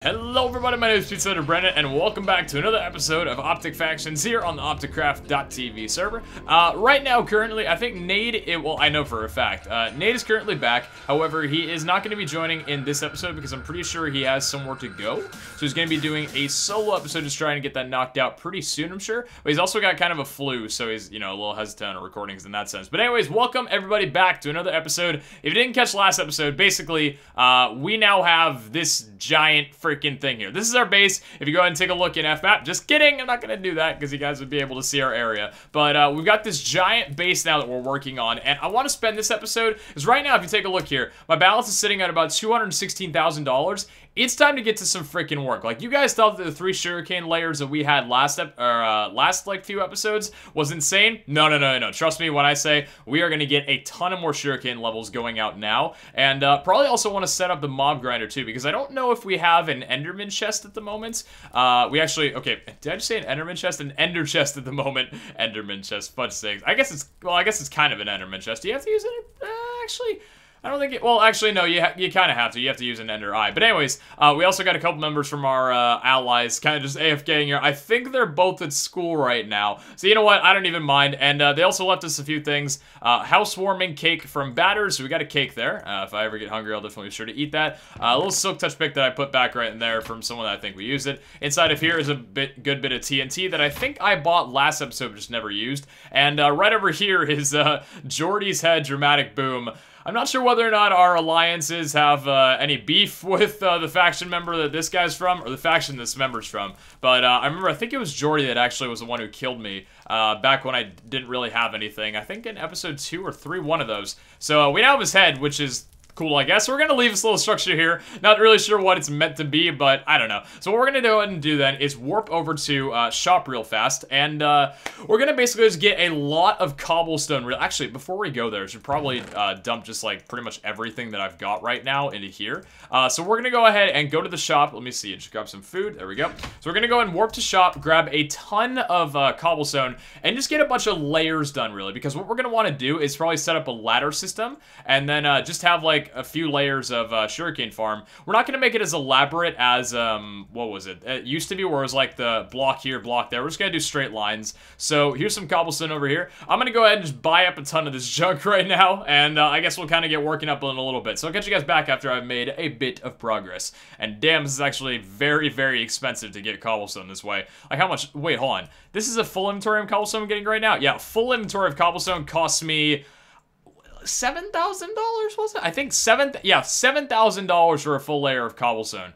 Hello everybody, my name is Pizza Brennan, and welcome back to another episode of Optic Factions here on the OpticCraft.tv server. Uh, right now, currently, I think Nade, it, well, I know for a fact, uh, Nade is currently back, however, he is not going to be joining in this episode because I'm pretty sure he has somewhere to go, so he's going to be doing a solo episode just trying to get that knocked out pretty soon, I'm sure, but he's also got kind of a flu, so he's, you know, a little hesitant on recordings in that sense. But anyways, welcome everybody back to another episode. If you didn't catch last episode, basically, uh, we now have this giant freaking thing here. This is our base. If you go ahead and take a look in FMAP, just kidding, I'm not going to do that because you guys would be able to see our area. But uh, we've got this giant base now that we're working on, and I want to spend this episode, because right now, if you take a look here, my balance is sitting at about $216,000, it's time to get to some freaking work. Like, you guys thought that the three sugarcane layers that we had last, ep or, uh, last, like, few episodes was insane? No, no, no, no. Trust me when I say we are going to get a ton of more sugarcane levels going out now. And uh, probably also want to set up the mob grinder, too, because I don't know if we have an enderman chest at the moment. Uh, we actually, okay, did I just say an enderman chest? An ender chest at the moment. Enderman chest, fudge sakes. I guess it's, well, I guess it's kind of an enderman chest. Do you have to use it? Uh, actually... I don't think it, well, actually, no, you, you kind of have to. You have to use an Ender Eye. But anyways, uh, we also got a couple members from our uh, allies kind of just AFKing here. I think they're both at school right now. So you know what? I don't even mind. And uh, they also left us a few things. Uh, housewarming cake from Batters. So we got a cake there. Uh, if I ever get hungry, I'll definitely be sure to eat that. Uh, a little Silk Touch pick that I put back right in there from someone that I think we used it. Inside of here is a bit good bit of TNT that I think I bought last episode, just never used. And right over here is uh, Jordy's Head Dramatic Boom. I'm not sure whether or not our alliances have uh, any beef with uh, the faction member that this guy's from, or the faction this member's from. But uh, I remember, I think it was Jordy that actually was the one who killed me uh, back when I didn't really have anything. I think in episode 2 or 3, one of those. So uh, we now have his head, which is Cool, I guess. We're gonna leave this little structure here. Not really sure what it's meant to be, but I don't know. So what we're gonna go ahead and do then is warp over to uh, shop real fast, and uh, we're gonna basically just get a lot of cobblestone. Actually, before we go there, I should probably uh, dump just like pretty much everything that I've got right now into here. Uh, so we're gonna go ahead and go to the shop. Let me see, just grab some food. There we go. So we're gonna go and warp to shop, grab a ton of uh, cobblestone, and just get a bunch of layers done really, because what we're gonna want to do is probably set up a ladder system, and then uh, just have like like a few layers of uh, Shuriken Farm. We're not going to make it as elaborate as, um, what was it? It used to be where it was like the block here, block there. We're just going to do straight lines. So here's some cobblestone over here. I'm going to go ahead and just buy up a ton of this junk right now. And uh, I guess we'll kind of get working up in a little bit. So I'll catch you guys back after I've made a bit of progress. And damn, this is actually very, very expensive to get cobblestone this way. Like how much? Wait, hold on. This is a full inventory of cobblestone I'm getting right now. Yeah, full inventory of cobblestone costs me seven thousand dollars was it? I think seven. Yeah, seven thousand dollars for a full layer of cobblestone.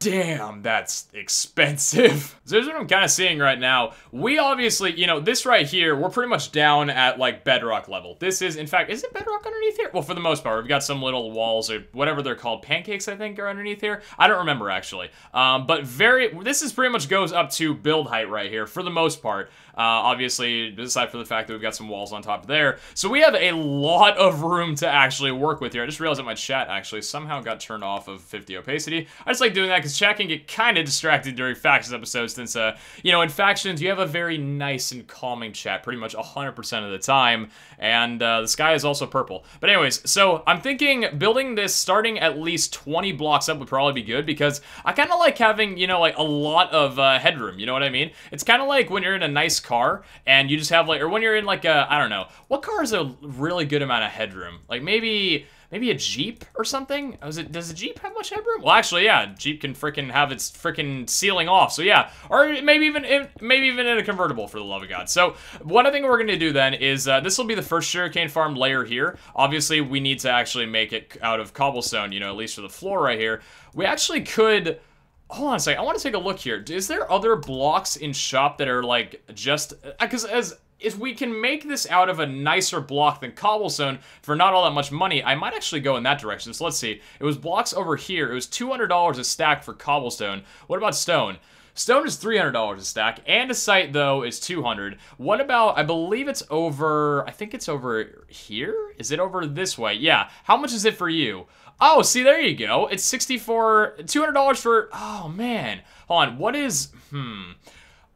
Damn, that's expensive. so here's what I'm kind of seeing right now. We obviously, you know, this right here, we're pretty much down at like bedrock level. This is, in fact, is it bedrock underneath here? Well, for the most part, we've got some little walls or whatever they're called. Pancakes, I think, are underneath here. I don't remember actually. Um, but very, this is pretty much goes up to build height right here for the most part. Uh, obviously, aside from the fact that we've got some walls on top there. So we have a lot of room to actually work with here. I just realized that my chat actually somehow got turned off of 50 opacity. I just like doing that because chat can get kind of distracted during factions episodes since, uh, you know, in factions, you have a very nice and calming chat pretty much 100% of the time and uh, the sky is also purple. But anyways, so I'm thinking building this starting at least 20 blocks up would probably be good because I kind of like having, you know, like a lot of uh, headroom, you know what I mean? It's kind of like when you're in a nice car and you just have like, or when you're in like a, I don't know, what car has a really good amount of headroom? Like maybe Maybe a Jeep or something? it, does a Jeep have much headroom? Well, actually, yeah, Jeep can freaking have its freaking ceiling off, so yeah. Or maybe even in, maybe even in a convertible, for the love of God. So one thing we're going to do then is uh, this will be the first sugarcane farm layer here. Obviously, we need to actually make it out of cobblestone, you know, at least for the floor right here. We actually could hold on a second. I want to take a look here. Is there other blocks in shop that are like just because uh, as if we can make this out of a nicer block than cobblestone for not all that much money, I might actually go in that direction. So let's see. It was blocks over here. It was $200 a stack for cobblestone. What about stone? Stone is $300 a stack, and a site, though, is 200 What about, I believe it's over, I think it's over here? Is it over this way? Yeah. How much is it for you? Oh, see, there you go. It's 64 $200 for, oh, man. Hold on, what is, hmm...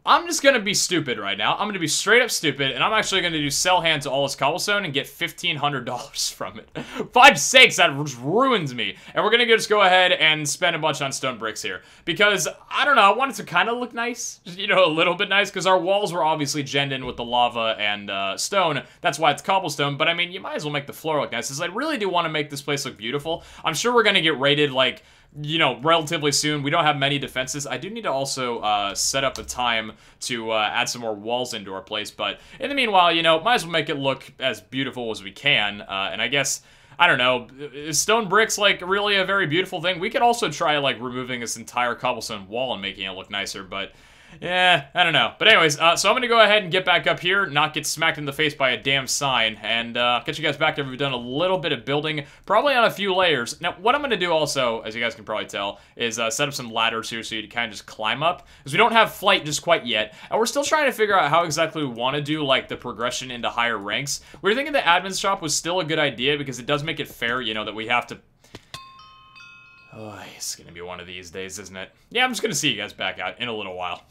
I'm just going to be stupid right now. I'm going to be straight up stupid, and I'm actually going to do sell hand to all his cobblestone and get $1,500 from it. Five sakes, that ruins me. And we're going to just go ahead and spend a bunch on stone bricks here. Because, I don't know, I wanted to kind of look nice. you know, a little bit nice, because our walls were obviously genned in with the lava and uh, stone. That's why it's cobblestone, but I mean, you might as well make the floor look nice. Because I really do want to make this place look beautiful. I'm sure we're going to get rated, like you know, relatively soon. We don't have many defenses. I do need to also uh, set up a time to uh, add some more walls into our place, but in the meanwhile, you know, might as well make it look as beautiful as we can, uh, and I guess... I don't know, stone bricks, like, really a very beautiful thing. We could also try, like, removing this entire cobblestone wall and making it look nicer, but yeah, I don't know. But anyways, uh, so I'm going to go ahead and get back up here, not get smacked in the face by a damn sign, and uh, get you guys back there. we've done a little bit of building, probably on a few layers. Now, what I'm going to do also, as you guys can probably tell, is uh, set up some ladders here so you can kind of just climb up, because we don't have flight just quite yet, and we're still trying to figure out how exactly we want to do, like, the progression into higher ranks. We are thinking the admin shop was still a good idea, because it does make it fair, you know, that we have to Oh, it's gonna be one of these days, isn't it? Yeah, I'm just gonna see you guys back out in a little while.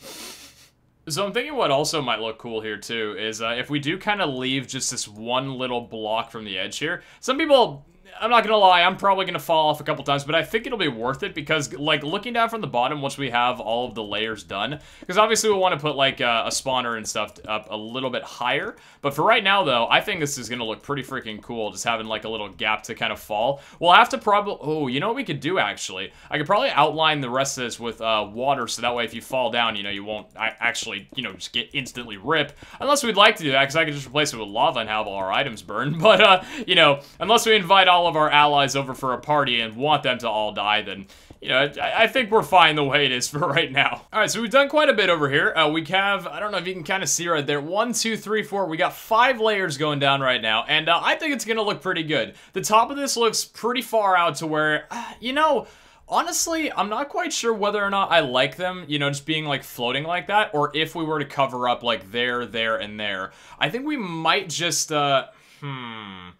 So I'm thinking what also might look cool here too is uh, if we do kind of leave just this one little block from the edge here. Some people I'm not gonna lie, I'm probably gonna fall off a couple times, but I think it'll be worth it because, like, looking down from the bottom once we have all of the layers done, because obviously we want to put, like, uh, a spawner and stuff up a little bit higher, but for right now, though, I think this is gonna look pretty freaking cool, just having, like, a little gap to kind of fall. We'll have to probably, oh, you know what we could do, actually? I could probably outline the rest of this with uh, water, so that way if you fall down, you know, you won't actually, you know, just get instantly rip, unless we'd like to do that, because I could just replace it with lava and have all our items burn, but, uh, you know, unless we invite all of of our allies over for a party and want them to all die, then you know, I, I, think we're fine the way it is for right now. All right, so we've done quite a bit over here. Uh, we have, I don't know if you can kind of see right there, one, two, three, four. We got five layers going down right now, and uh, I think it's going to look pretty good. The top of this looks pretty far out to where, uh, you know, honestly, I'm not quite sure whether or not I like them, you know, just being like floating like that, or if we were to cover up like there, there, and there. I think we might just, uh, hmm...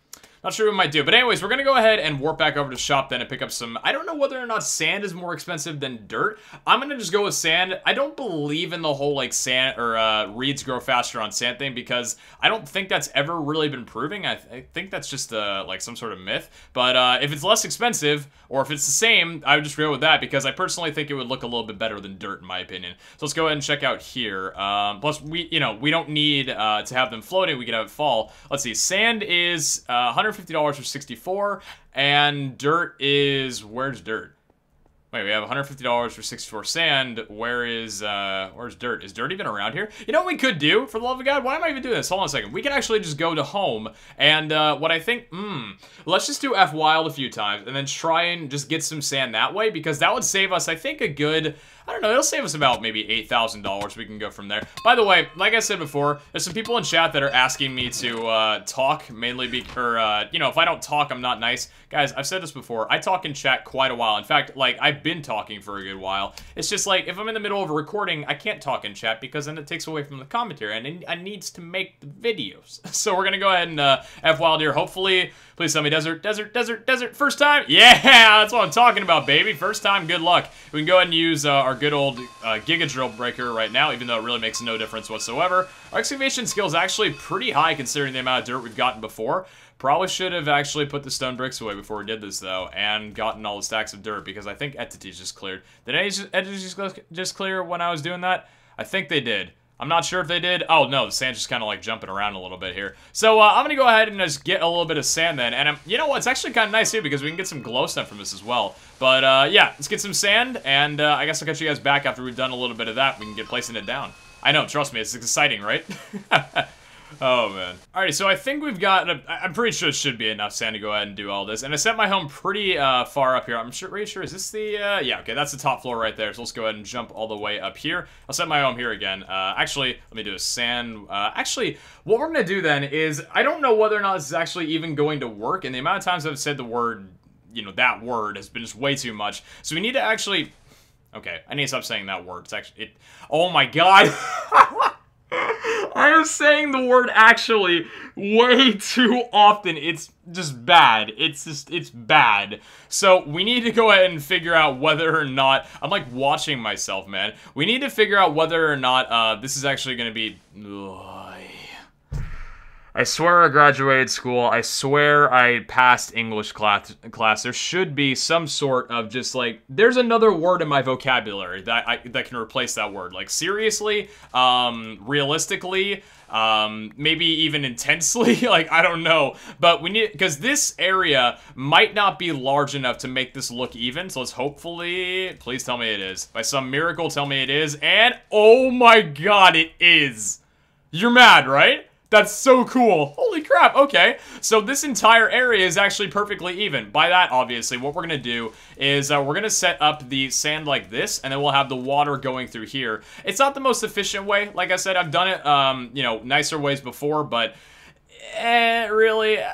Not sure we might do. But anyways, we're going to go ahead and warp back over to shop then and pick up some... I don't know whether or not sand is more expensive than dirt. I'm going to just go with sand. I don't believe in the whole, like, sand or uh, reeds grow faster on sand thing because I don't think that's ever really been proving. I, th I think that's just, uh, like, some sort of myth. But uh, if it's less expensive... Or if it's the same, I would just go with that because I personally think it would look a little bit better than dirt in my opinion. So let's go ahead and check out here. Um, plus, we you know we don't need uh, to have them floating. We can have it fall. Let's see. Sand is uh, $150 for 64, and dirt is where's dirt? Wait, we have $150 for 64 sand. Where is, uh, where's dirt? Is dirt even around here? You know what we could do, for the love of God? Why am I even doing this? Hold on a second. We can actually just go to home, and, uh, what I think, hmm, let's just do F wild a few times, and then try and just get some sand that way, because that would save us, I think, a good, I don't know, it'll save us about maybe $8,000. We can go from there. By the way, like I said before, there's some people in chat that are asking me to uh, talk, mainly because, uh, you know, if I don't talk, I'm not nice. Guys, I've said this before, I talk in chat quite a while. In fact, like, I've been talking for a good while. It's just like, if I'm in the middle of a recording, I can't talk in chat because then it takes away from the commentary, and it, needs to make the videos. So we're going to go ahead and uh, F Wild here. Hopefully... Please tell me desert, desert, desert, desert. First time? Yeah, that's what I'm talking about, baby. First time, good luck. We can go ahead and use uh, our good old uh, Giga Drill Breaker right now, even though it really makes no difference whatsoever. Our excavation skill is actually pretty high considering the amount of dirt we've gotten before. Probably should have actually put the stone bricks away before we did this, though, and gotten all the stacks of dirt, because I think entities just cleared. Did entities just clear when I was doing that? I think they did. I'm not sure if they did. Oh, no, the sand's just kind of like jumping around a little bit here. So uh, I'm going to go ahead and just get a little bit of sand then. And I'm, you know what? It's actually kind of nice too because we can get some glow stuff from this as well. But uh, yeah, let's get some sand. And uh, I guess I'll catch you guys back after we've done a little bit of that. We can get placing it down. I know, trust me, it's exciting, right? Oh, man. All right, so I think we've got, i am pretty sure it should be enough sand to go ahead and do all this. And I set my home pretty uh, far up here. I'm sure, pretty sure, is this the, uh, yeah, okay, that's the top floor right there. So let's go ahead and jump all the way up here. I'll set my home here again. Uh, actually, let me do a sand. Uh, actually, what we're going to do then is, I don't know whether or not this is actually even going to work. And the amount of times I've said the word, you know, that word has been just way too much. So we need to actually, okay, I need to stop saying that word. It's actually, it, oh my God. I am saying the word actually way too often. It's just bad. It's just, it's bad. So we need to go ahead and figure out whether or not, I'm like watching myself, man. We need to figure out whether or not uh, this is actually going to be, ugh. I swear I graduated school. I swear I passed English class. Class. There should be some sort of just like there's another word in my vocabulary that I, that can replace that word. Like seriously, um, realistically, um, maybe even intensely. like I don't know, but we need because this area might not be large enough to make this look even. So let's hopefully. Please tell me it is. By some miracle, tell me it is. And oh my God, it is. You're mad, right? That's so cool. Holy crap, okay. So this entire area is actually perfectly even. By that, obviously, what we're gonna do is uh, we're gonna set up the sand like this, and then we'll have the water going through here. It's not the most efficient way. Like I said, I've done it, um, you know, nicer ways before, but eh, really, I,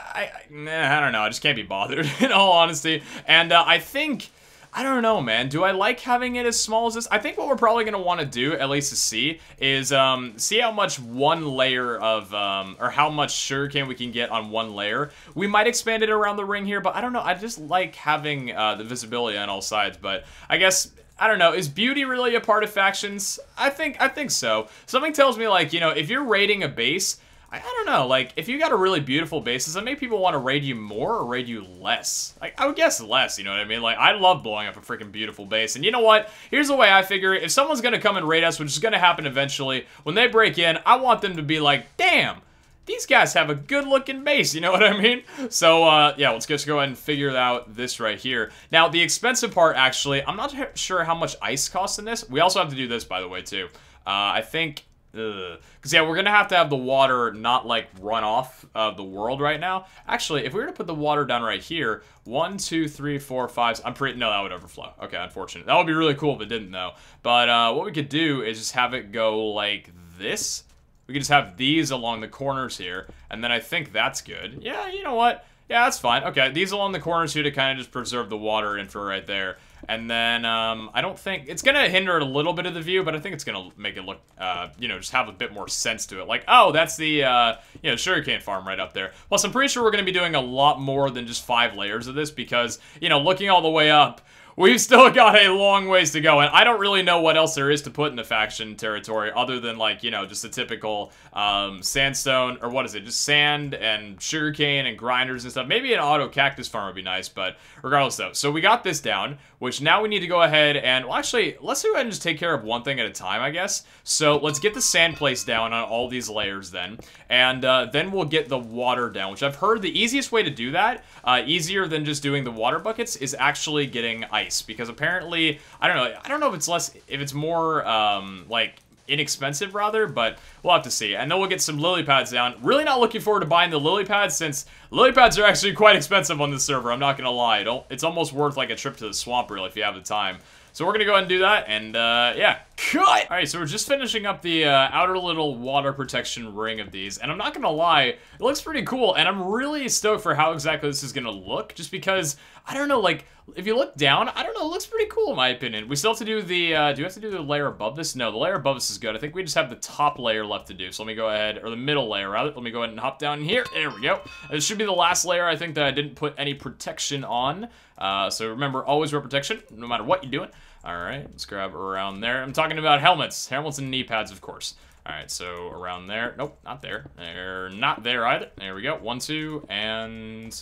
I, I don't know. I just can't be bothered, in all honesty. And uh, I think I don't know, man. Do I like having it as small as this? I think what we're probably going to want to do, at least to see, is um, see how much one layer of, um, or how much sugarcane we can get on one layer. We might expand it around the ring here, but I don't know. I just like having uh, the visibility on all sides, but I guess I don't know. Is beauty really a part of factions? I think I think so. Something tells me like you know if you're raiding a base, I, I don't know. Like, if you got a really beautiful does that make people want to raid you more or raid you less. Like, I would guess less, you know what I mean? Like, I love blowing up a freaking beautiful base. And you know what? Here's the way I figure it. If someone's going to come and raid us, which is going to happen eventually, when they break in, I want them to be like, damn, these guys have a good looking base, you know what I mean? So, uh, yeah, let's just go ahead and figure out this right here. Now, the expensive part, actually, I'm not sure how much ice costs in this. We also have to do this, by the way, too. Uh, I think because, yeah, we're going to have to have the water not, like, run off of the world right now. Actually, if we were to put the water down right here, one, two, three, four, five, I'm pretty, no, that would overflow. Okay, unfortunate. That would be really cool if it didn't, though. But uh, what we could do is just have it go like this. We could just have these along the corners here, and then I think that's good. Yeah, you know what? Yeah, that's fine. Okay, these along the corners here to kind of just preserve the water for right there. And then um, I don't think it's gonna hinder a little bit of the view, but I think it's gonna make it look, uh, you know, just have a bit more sense to it. Like, oh, that's the uh, you know sugarcane farm right up there. Plus, I'm pretty sure we're gonna be doing a lot more than just five layers of this because you know, looking all the way up, we've still got a long ways to go, and I don't really know what else there is to put in the faction territory other than like you know just the typical um, sandstone or what is it, just sand and sugarcane and grinders and stuff. Maybe an auto cactus farm would be nice, but regardless though, so we got this down which now we need to go ahead and, well, actually, let's go ahead and just take care of one thing at a time, I guess. So let's get the sand place down on all these layers then, and uh, then we'll get the water down, which I've heard the easiest way to do that, uh, easier than just doing the water buckets, is actually getting ice, because apparently, I don't know, I don't know if it's less, if it's more, um, like, inexpensive rather, but we'll have to see. And then we'll get some lily pads down. Really not looking forward to buying the lily pads since lily pads are actually quite expensive on this server, I'm not gonna lie. It's almost worth like a trip to the swamp really if you have the time. So we're gonna go ahead and do that, and uh, yeah, Cut! Alright, so we're just finishing up the uh, outer little water protection ring of these, and I'm not gonna lie, it looks pretty cool, and I'm really stoked for how exactly this is gonna look, just because, I don't know, like, if you look down, I don't know, it looks pretty cool in my opinion. We still have to do the, uh, do we have to do the layer above this? No, the layer above this is good. I think we just have the top layer left to do, so let me go ahead, or the middle layer, rather. Let me go ahead and hop down here. There we go. This should be the last layer, I think, that I didn't put any protection on. Uh, so remember, always wear protection, no matter what you're doing. All right, let's grab around there. I'm talking talking about helmets. Helmets and knee pads, of course. All right, so around there. Nope, not there. They're not there either. There we go. One, two, and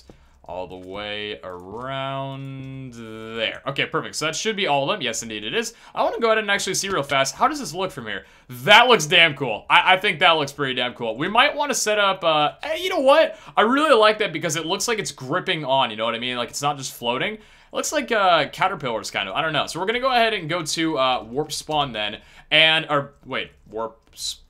all the way around there. Okay, perfect. So that should be all of them. Yes, indeed it is. I want to go ahead and actually see real fast. How does this look from here? That looks damn cool. I, I think that looks pretty damn cool. We might want to set up, uh, hey, eh, you know what? I really like that because it looks like it's gripping on, you know what I mean? Like it's not just floating. Looks like uh, caterpillars, kind of. I don't know. So we're going to go ahead and go to uh, Warp Spawn then. And, or, wait, Warp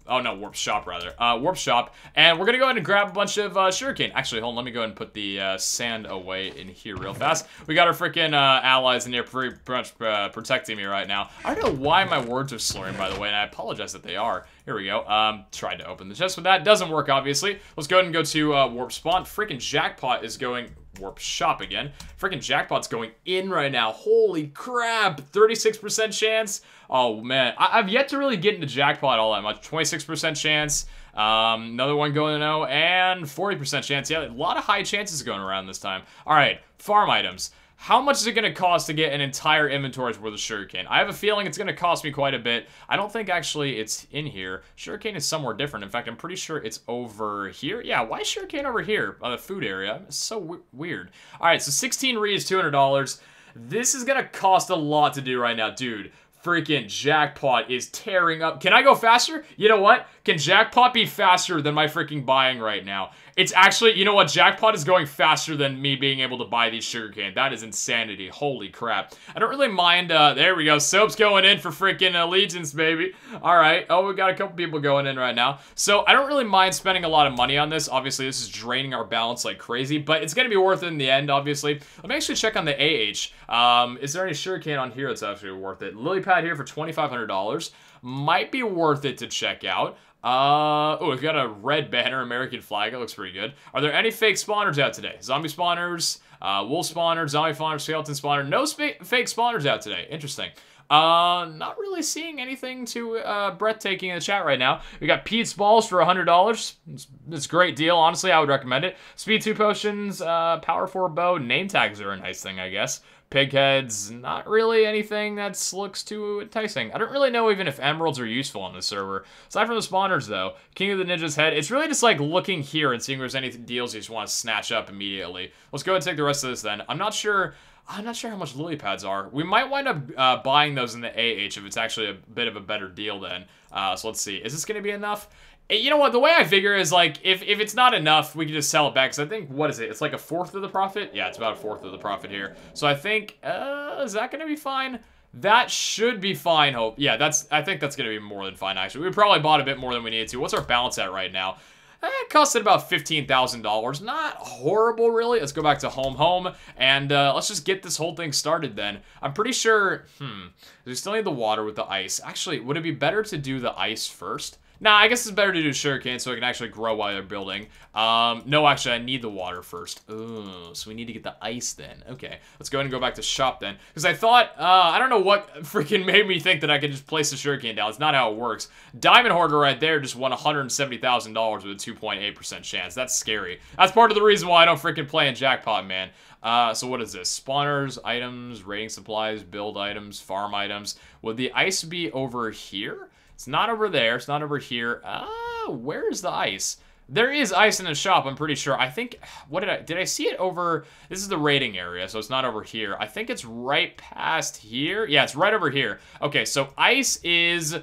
Oh, no, Warp Shop, rather. Uh, warp Shop. And we're going to go ahead and grab a bunch of uh, sugarcane. Actually, hold on. Let me go ahead and put the uh, sand away in here real fast. We got our freaking uh, allies in here pretty much uh, protecting me right now. I don't know why my words are slurring, by the way, and I apologize that they are. Here we go. Um, tried to open the chest, but that doesn't work, obviously. Let's go ahead and go to uh, Warp Spawn. Freaking Jackpot is going... Warp Shop again. Freaking Jackpot's going in right now. Holy crap! 36% chance. Oh, man. I have yet to really get into Jackpot all that much. 26% chance. Um, another one going to know. and 40% chance. Yeah, a lot of high chances going around this time. All right, farm items how much is it going to cost to get an entire inventory's worth of sugarcane? I have a feeling it's going to cost me quite a bit. I don't think actually it's in here. Sugarcane is somewhere different. In fact, I'm pretty sure it's over here. Yeah, why is sugarcane over here by the food area? It's so weird. All right, so 16 reeds, $200. This is going to cost a lot to do right now, dude freaking jackpot is tearing up. Can I go faster? You know what? Can jackpot be faster than my freaking buying right now? It's actually, you know what? Jackpot is going faster than me being able to buy these sugarcane. That is insanity. Holy crap. I don't really mind. Uh, there we go. Soap's going in for freaking Allegiance, baby. All right. Oh, we got a couple people going in right now. So I don't really mind spending a lot of money on this. Obviously, this is draining our balance like crazy, but it's going to be worth it in the end, obviously. Let me actually check on the AH. Um, is there any sugarcane on here that's actually worth it? Lily pad here for $2,500. Might be worth it to check out. Uh, oh, we've got a red banner, American flag. It looks pretty good. Are there any fake spawners out today? Zombie spawners, uh, wolf spawners, zombie spawners, skeleton spawner. No fake spawners out today. Interesting. Uh, not really seeing anything too uh, breathtaking in the chat right now. We got Pete's Balls for $100. It's, it's, a great deal. Honestly, I would recommend it. Speed 2 potions, uh, Power 4 bow, name tags are a nice thing, I guess. Pigheads, not really anything that looks too enticing. I don't really know even if emeralds are useful on this server. Aside from the spawners, though, King of the Ninja's Head, it's really just like looking here and seeing if there's any deals you just want to snatch up immediately. Let's go ahead and take the rest of this then. I'm not sure... I'm not sure how much lily pads are. We might wind up uh, buying those in the AH if it's actually a bit of a better deal then. Uh, so let's see. Is this going to be enough? you know what? The way I figure is like, if, if it's not enough, we can just sell it back. Because I think, what is it? It's like a fourth of the profit? Yeah, it's about a fourth of the profit here. So I think, uh, is that going to be fine? That should be fine, Hope. Yeah, that's. I think that's going to be more than fine, actually. We probably bought a bit more than we needed to. What's our balance at right now? Eh, it costed about $15,000. Not horrible, really. Let's go back to home home, and uh, let's just get this whole thing started then. I'm pretty sure, hmm, we still need the water with the ice. Actually, would it be better to do the ice first? Nah, I guess it's better to do sugarcane so it can actually grow while you're building. Um, no, actually, I need the water first. Ooh, so we need to get the ice then. Okay, let's go ahead and go back to shop then. Because I thought, uh, I don't know what freaking made me think that I could just place the sugarcane down. It's not how it works. Diamond Hoarder right there just won $170,000 with a 2.8% chance. That's scary. That's part of the reason why I don't freaking play in Jackpot, man. Uh, so what is this? Spawners, items, raiding supplies, build items, farm items. Would the ice be over here? It's not over there. It's not over here. Uh, where's the ice? There is ice in the shop, I'm pretty sure. I think, what did I, did I see it over, this is the rating area, so it's not over here. I think it's right past here. Yeah, it's right over here. Okay, so ice is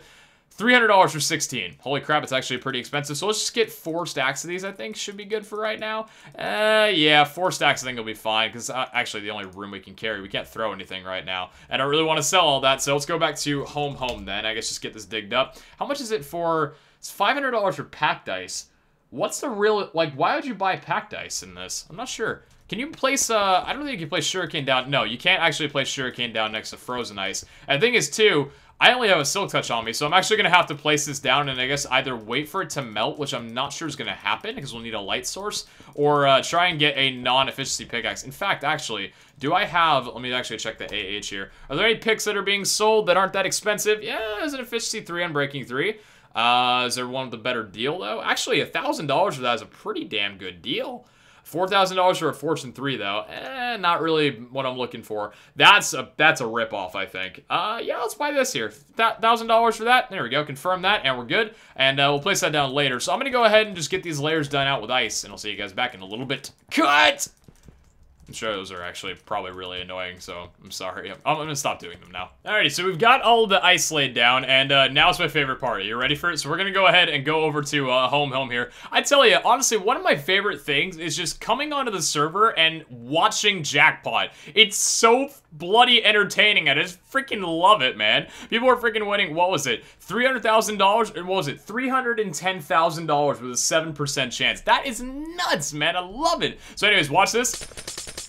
$300 for 16. Holy crap, it's actually pretty expensive. So let's just get four stacks of these, I think, should be good for right now. Uh, yeah, four stacks I think will be fine, because uh, actually the only room we can carry. We can't throw anything right now. And I really want to sell all that, so let's go back to home home then. I guess just get this digged up. How much is it for... It's $500 for pack dice. What's the real... Like, why would you buy pack dice in this? I'm not sure. Can you place, uh, I don't think you can place Shuriken down. No, you can't actually place Shuriken down next to Frozen Ice. And the thing is, too, I only have a Silk Touch on me, so I'm actually going to have to place this down and I guess either wait for it to melt, which I'm not sure is going to happen because we'll need a light source, or uh, try and get a non-efficiency pickaxe. In fact, actually, do I have... Let me actually check the AH here. Are there any picks that are being sold that aren't that expensive? Yeah, there's an efficiency 3 on Breaking 3. Uh, is there one with a better deal, though? Actually, a $1,000 for that is a pretty damn good deal. $4,000 for a Fortune 3, though, eh, not really what I'm looking for. That's a that's a ripoff, I think. Uh, yeah, let's buy this here. $1,000 for that. There we go. Confirm that, and we're good. And uh, we'll place that down later. So I'm going to go ahead and just get these layers done out with ice, and I'll see you guys back in a little bit. Cut! I'm sure those are actually probably really annoying, so I'm sorry. I'm, I'm gonna stop doing them now. Alrighty, so we've got all the ice laid down, and uh, now it's my favorite part. Are you ready for it? So we're gonna go ahead and go over to uh, Home Home here. I tell you, honestly, one of my favorite things is just coming onto the server and watching Jackpot. It's so bloody entertaining. I just freaking love it, man. People are freaking winning, what was it? $300,000, and what was it? $310,000 with a 7% chance. That is nuts, man. I love it. So anyways, watch this.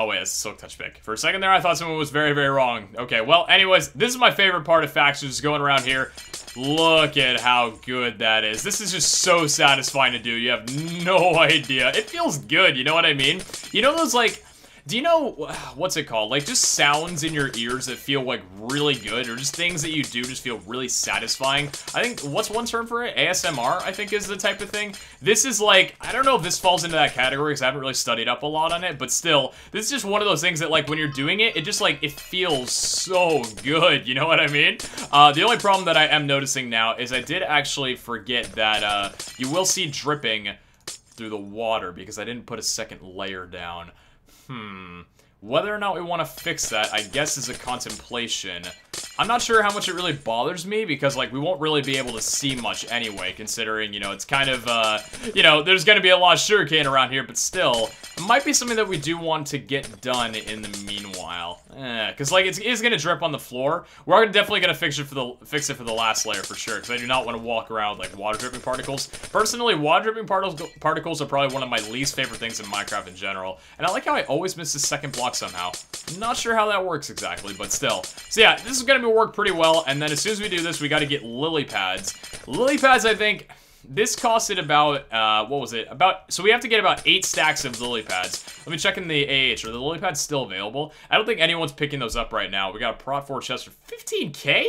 Oh wait, that's a silk touch pick. For a second there, I thought someone was very, very wrong. Okay, well, anyways, this is my favorite part of factions, just going around here. Look at how good that is. This is just so satisfying to do. You have no idea. It feels good, you know what I mean? You know those, like, do you know, what's it called? Like, just sounds in your ears that feel, like, really good, or just things that you do just feel really satisfying. I think, what's one term for it? ASMR, I think, is the type of thing. This is, like, I don't know if this falls into that category, because I haven't really studied up a lot on it, but still, this is just one of those things that, like, when you're doing it, it just, like, it feels so good, you know what I mean? Uh, the only problem that I am noticing now is I did actually forget that, uh, you will see dripping through the water, because I didn't put a second layer down. Hmm. Whether or not we want to fix that, I guess, is a contemplation. I'm not sure how much it really bothers me, because, like, we won't really be able to see much anyway, considering, you know, it's kind of, uh, you know, there's going to be a lot of sugarcane around here, but still, it might be something that we do want to get done in the meanwhile because eh, like it's, it's gonna drip on the floor. We're definitely gonna fix it for the fix it for the last layer for sure, because I do not want to walk around like water dripping particles. Personally, water dripping particles particles are probably one of my least favorite things in Minecraft in general, and I like how I always miss the second block somehow. Not sure how that works exactly, but still. So yeah, this is gonna be work pretty well, and then as soon as we do this, we got to get lily pads. Lily pads, I think. This costed about, uh, what was it? About, so we have to get about eight stacks of lily pads. Let me check in the AH. Are the lily pads still available? I don't think anyone's picking those up right now. We got a prod 4 chest for 15k?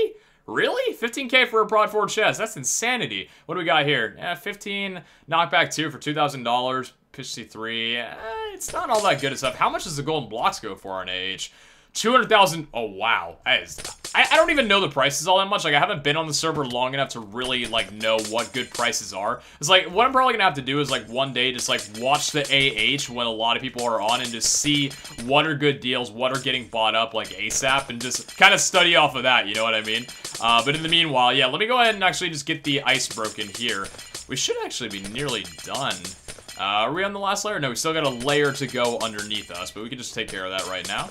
Really? 15k for a Prod 4 chest. That's insanity. What do we got here? Yeah, 15 knockback 2 for $2,000. Pitch C3. Eh, it's not all that good of stuff. How much does the golden blocks go for on AH? 200,000. Oh, wow. That is... I, I, don't even know the prices all that much. Like, I haven't been on the server long enough to really, like, know what good prices are. It's like, what I'm probably gonna have to do is, like, one day just, like, watch the AH when a lot of people are on and just see what are good deals, what are getting bought up, like, ASAP, and just kind of study off of that, you know what I mean? Uh, but in the meanwhile, yeah, let me go ahead and actually just get the ice broken here. We should actually be nearly done. Uh, are we on the last layer? No, we still got a layer to go underneath us, but we can just take care of that right now.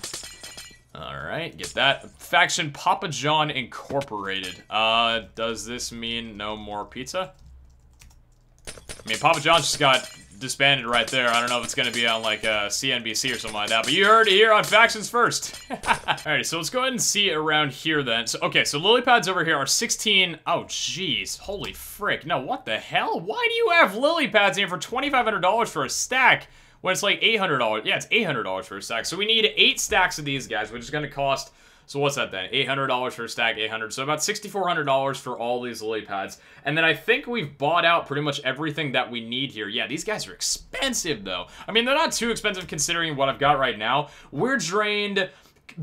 All right, get that. Faction Papa John Incorporated. Uh, does this mean no more pizza? I mean, Papa John's just got disbanded right there. I don't know if it's going to be on, like, uh, CNBC or something like that, but you heard it here on Factions First. All right, so let's go ahead and see around here then. So, okay, so lily pads over here are 16... Oh, jeez. Holy frick. No, what the hell? Why do you have lily pads in for $2,500 for a stack? when it's like $800. Yeah, it's $800 for a stack. So we need eight stacks of these guys, which is going to cost... So what's that then? $800 for a stack, 800 So about $6,400 for all these lily pads. And then I think we've bought out pretty much everything that we need here. Yeah, these guys are expensive though. I mean, they're not too expensive considering what I've got right now. We're drained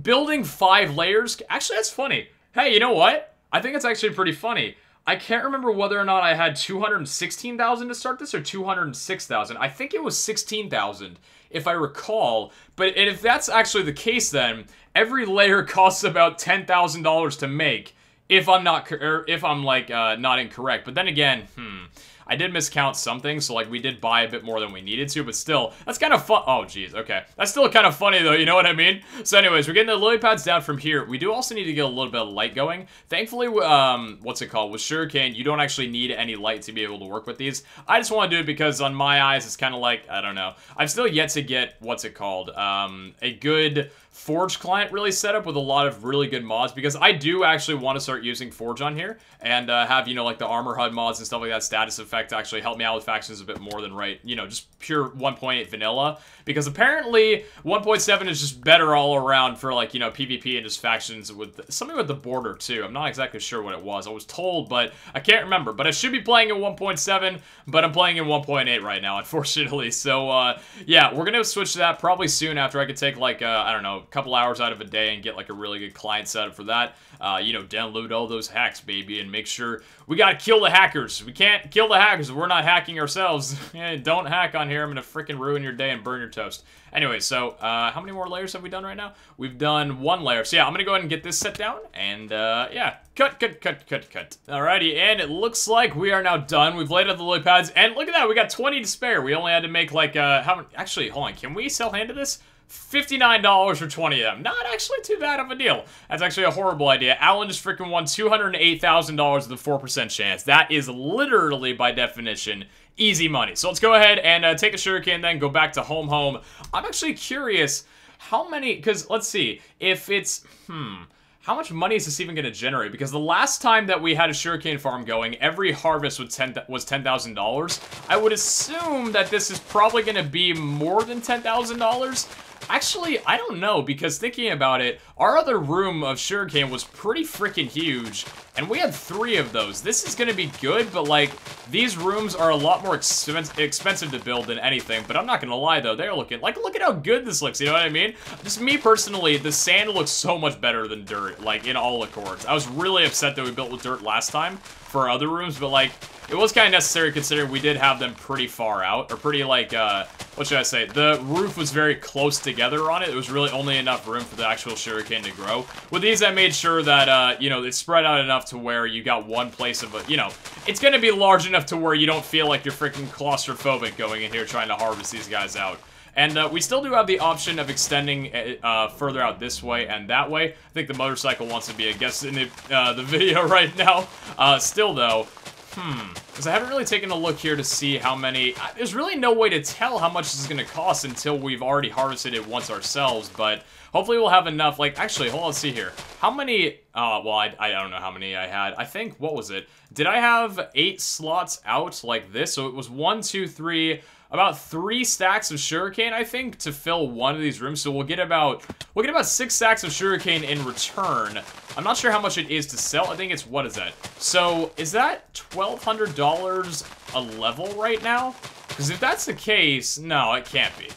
building five layers. Actually, that's funny. Hey, you know what? I think it's actually pretty funny. I can't remember whether or not I had 216,000 to start this or 206,000. I think it was 16,000 if I recall. But if that's actually the case then, every layer costs about $10,000 to make if I'm not er, if I'm like uh, not incorrect. But then again, hmm I did miscount something, so like we did buy a bit more than we needed to, but still, that's kind of fun. Oh, jeez, okay. That's still kind of funny though, you know what I mean? So anyways, we're getting the lily pads down from here. We do also need to get a little bit of light going. Thankfully, um, what's it called? With sugarcane, you don't actually need any light to be able to work with these. I just want to do it because on my eyes, it's kind of like, I don't know. I've still yet to get, what's it called? Um, a good Forge client really set up with a lot of really good mods because I do actually want to start using Forge on here and uh, have, you know, like the armor HUD mods and stuff like that, status effect actually help me out with factions a bit more than right, you know, just pure 1.8 vanilla because apparently 1.7 is just better all around for like, you know, PvP and just factions with something with the border too. I'm not exactly sure what it was. I was told, but I can't remember, but I should be playing in 1.7, but I'm playing in 1.8 right now, unfortunately. So, uh, yeah, we're going to switch to that probably soon after I could take like, uh, I don't know, a couple hours out of a day and get like a really good client setup for that. Uh, you know, download all those hacks, baby, and make sure we gotta kill the hackers. We can't kill the hackers. We're not hacking ourselves. Don't hack on here. I'm gonna freaking ruin your day and burn your toast. Anyway, so uh, how many more layers have we done right now? We've done one layer. So yeah, I'm gonna go ahead and get this set down and uh, yeah, cut, cut, cut, cut, cut. Alrighty, and it looks like we are now done. We've laid out the lily pads, and look at that, we got 20 to spare. We only had to make like uh, how? Actually, hold on, can we sell hand to this? $59 for 20 of them. Not actually too bad of a deal. That's actually a horrible idea. Allen just freaking won $208,000 with a 4% chance. That is literally, by definition, easy money. So let's go ahead and uh, take a sugarcane then, go back to home home. I'm actually curious how many, because let's see, if it's, hmm, how much money is this even going to generate? Because the last time that we had a sugarcane farm going, every harvest was $10,000. I would assume that this is probably going to be more than $10,000. Actually, I don't know, because thinking about it, our other room of sugarcane was pretty freaking huge, and we had three of those. This is gonna be good, but like, these rooms are a lot more expensive to build than anything, but I'm not gonna lie though, they're looking, like, look at how good this looks, you know what I mean? Just me personally, the sand looks so much better than dirt, like, in all accords. I was really upset that we built with dirt last time for our other rooms, but like, it was kind of necessary considering we did have them pretty far out, or pretty, like, uh, what should I say? The roof was very close together on it. It was really only enough room for the actual sugarcane to grow. With these, I made sure that, uh, you know, it's spread out enough to where you got one place of, a, you know, it's going to be large enough to where you don't feel like you're freaking claustrophobic going in here trying to harvest these guys out. And uh, we still do have the option of extending uh, uh further out this way and that way. I think the motorcycle wants to be a guest in the, uh, the video right now. Uh, still, though, Hmm. Because I haven't really taken a look here to see how many... there's really no way to tell how much this is going to cost until we've already harvested it once ourselves, but hopefully we'll have enough. Like, actually, hold on, see here. How many... Uh, well, I, I don't know how many I had. I think, what was it? Did I have eight slots out like this? So it was one, two, three about three stacks of sugarcane, I think, to fill one of these rooms. So we'll get about we'll get about six stacks of sugarcane in return. I'm not sure how much it is to sell. I think it's what is that? So is that twelve hundred dollars a level right now? Because if that's the case, no, it can't be.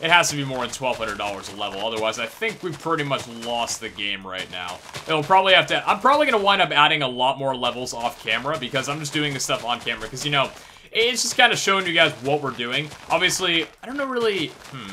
It has to be more than $1,200 a level, otherwise I think we pretty much lost the game right now. It'll probably have to- I'm probably going to wind up adding a lot more levels off camera, because I'm just doing this stuff on camera, because, you know, it's just kind of showing you guys what we're doing. Obviously, I don't know really, hmm.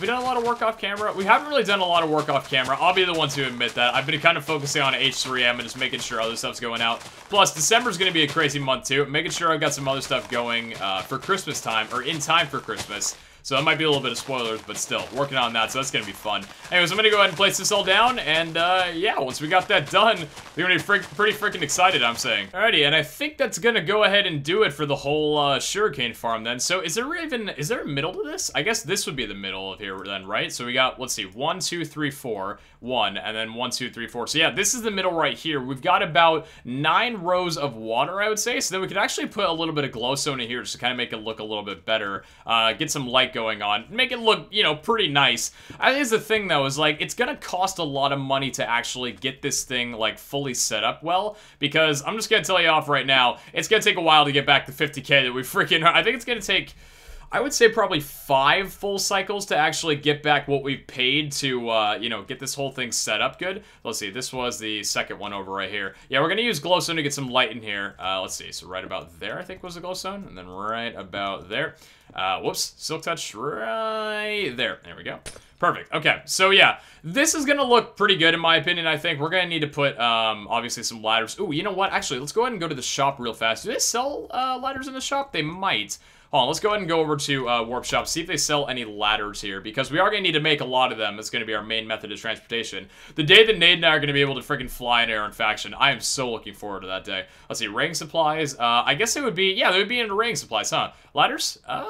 We done a lot of work off camera. We haven't really done a lot of work off camera. I'll be the one to admit that. I've been kind of focusing on H3M and just making sure other stuff's going out. Plus, December's going to be a crazy month too. Making sure I've got some other stuff going uh, for Christmas time or in time for Christmas. So that might be a little bit of spoilers, but still, working on that, so that's going to be fun. Anyways, I'm going to go ahead and place this all down, and uh, yeah, once we got that done, we're going to be pretty freaking excited, I'm saying. Alrighty, and I think that's going to go ahead and do it for the whole uh, sugarcane farm then. So is there even, is there a middle to this? I guess this would be the middle of here then, right? So we got, let's see, one, two, three, four one, and then one, two, three, four. So yeah, this is the middle right here. We've got about nine rows of water, I would say. So then we could actually put a little bit of glowstone in here just to kind of make it look a little bit better. Uh, get some light going on. Make it look, you know, pretty nice. That uh, is the thing, though, is like, it's gonna cost a lot of money to actually get this thing, like, fully set up well, because I'm just gonna tell you off right now, it's gonna take a while to get back to 50k that we freaking... I think it's gonna take... I would say probably five full cycles to actually get back what we paid to, uh, you know, get this whole thing set up good. Let's see, this was the second one over right here. Yeah, we're going to use glowstone to get some light in here. Uh, let's see, so right about there, I think, was the glowstone, and then right about there. Uh, whoops, silk touch right there. There we go. Perfect. Okay, so yeah, this is going to look pretty good in my opinion, I think. We're going to need to put, um, obviously, some ladders. Ooh, you know what? Actually, let's go ahead and go to the shop real fast. Do they sell uh, ladders in the shop? They might. Hold on, let's go ahead and go over to uh, Warp Shop, see if they sell any ladders here, because we are going to need to make a lot of them. It's going to be our main method of transportation. The day that Nade and I are going to be able to freaking fly an air in faction, I am so looking forward to that day. Let's see, ring supplies. Uh, I guess it would be, yeah, they would be in ring supplies, huh? Ladders? Uh,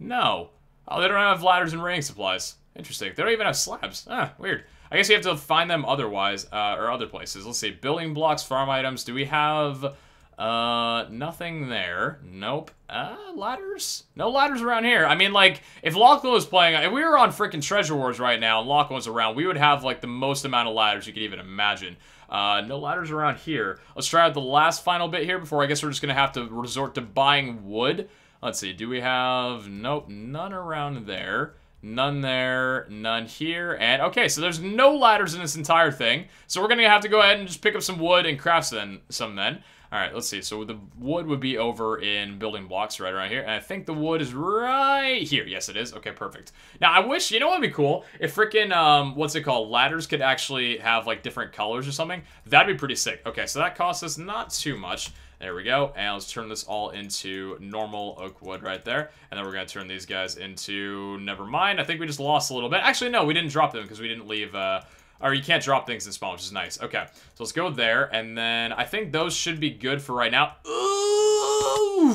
no. Oh, they don't have ladders and ring supplies. Interesting. They don't even have slabs. Ah, weird. I guess we have to find them otherwise, uh, or other places. Let's see, building blocks, farm items. Do we have... Uh, nothing there. Nope. Uh, ladders? No ladders around here. I mean, like, if Lachlan was playing, if we were on freaking Treasure Wars right now and Lachlan was around, we would have, like, the most amount of ladders you could even imagine. Uh, no ladders around here. Let's try out the last final bit here before I guess we're just going to have to resort to buying wood. Let's see, do we have... Nope, none around there. None there, none here, and okay, so there's no ladders in this entire thing, so we're gonna have to go ahead and just pick up some wood and craft then, some then. All right, let's see. So the wood would be over in building blocks right around here. And I think the wood is right here. Yes, it is. Okay, perfect. Now, I wish, you know what would be cool? If freaking, um, what's it called? Ladders could actually have, like, different colors or something. That'd be pretty sick. Okay, so that costs us not too much. There we go. And let's turn this all into normal oak wood right there. And then we're going to turn these guys into... Never mind. I think we just lost a little bit. Actually, no, we didn't drop them because we didn't leave... Uh, or you can't drop things in spawn, which is nice. Okay, so let's go there, and then I think those should be good for right now. Ooh!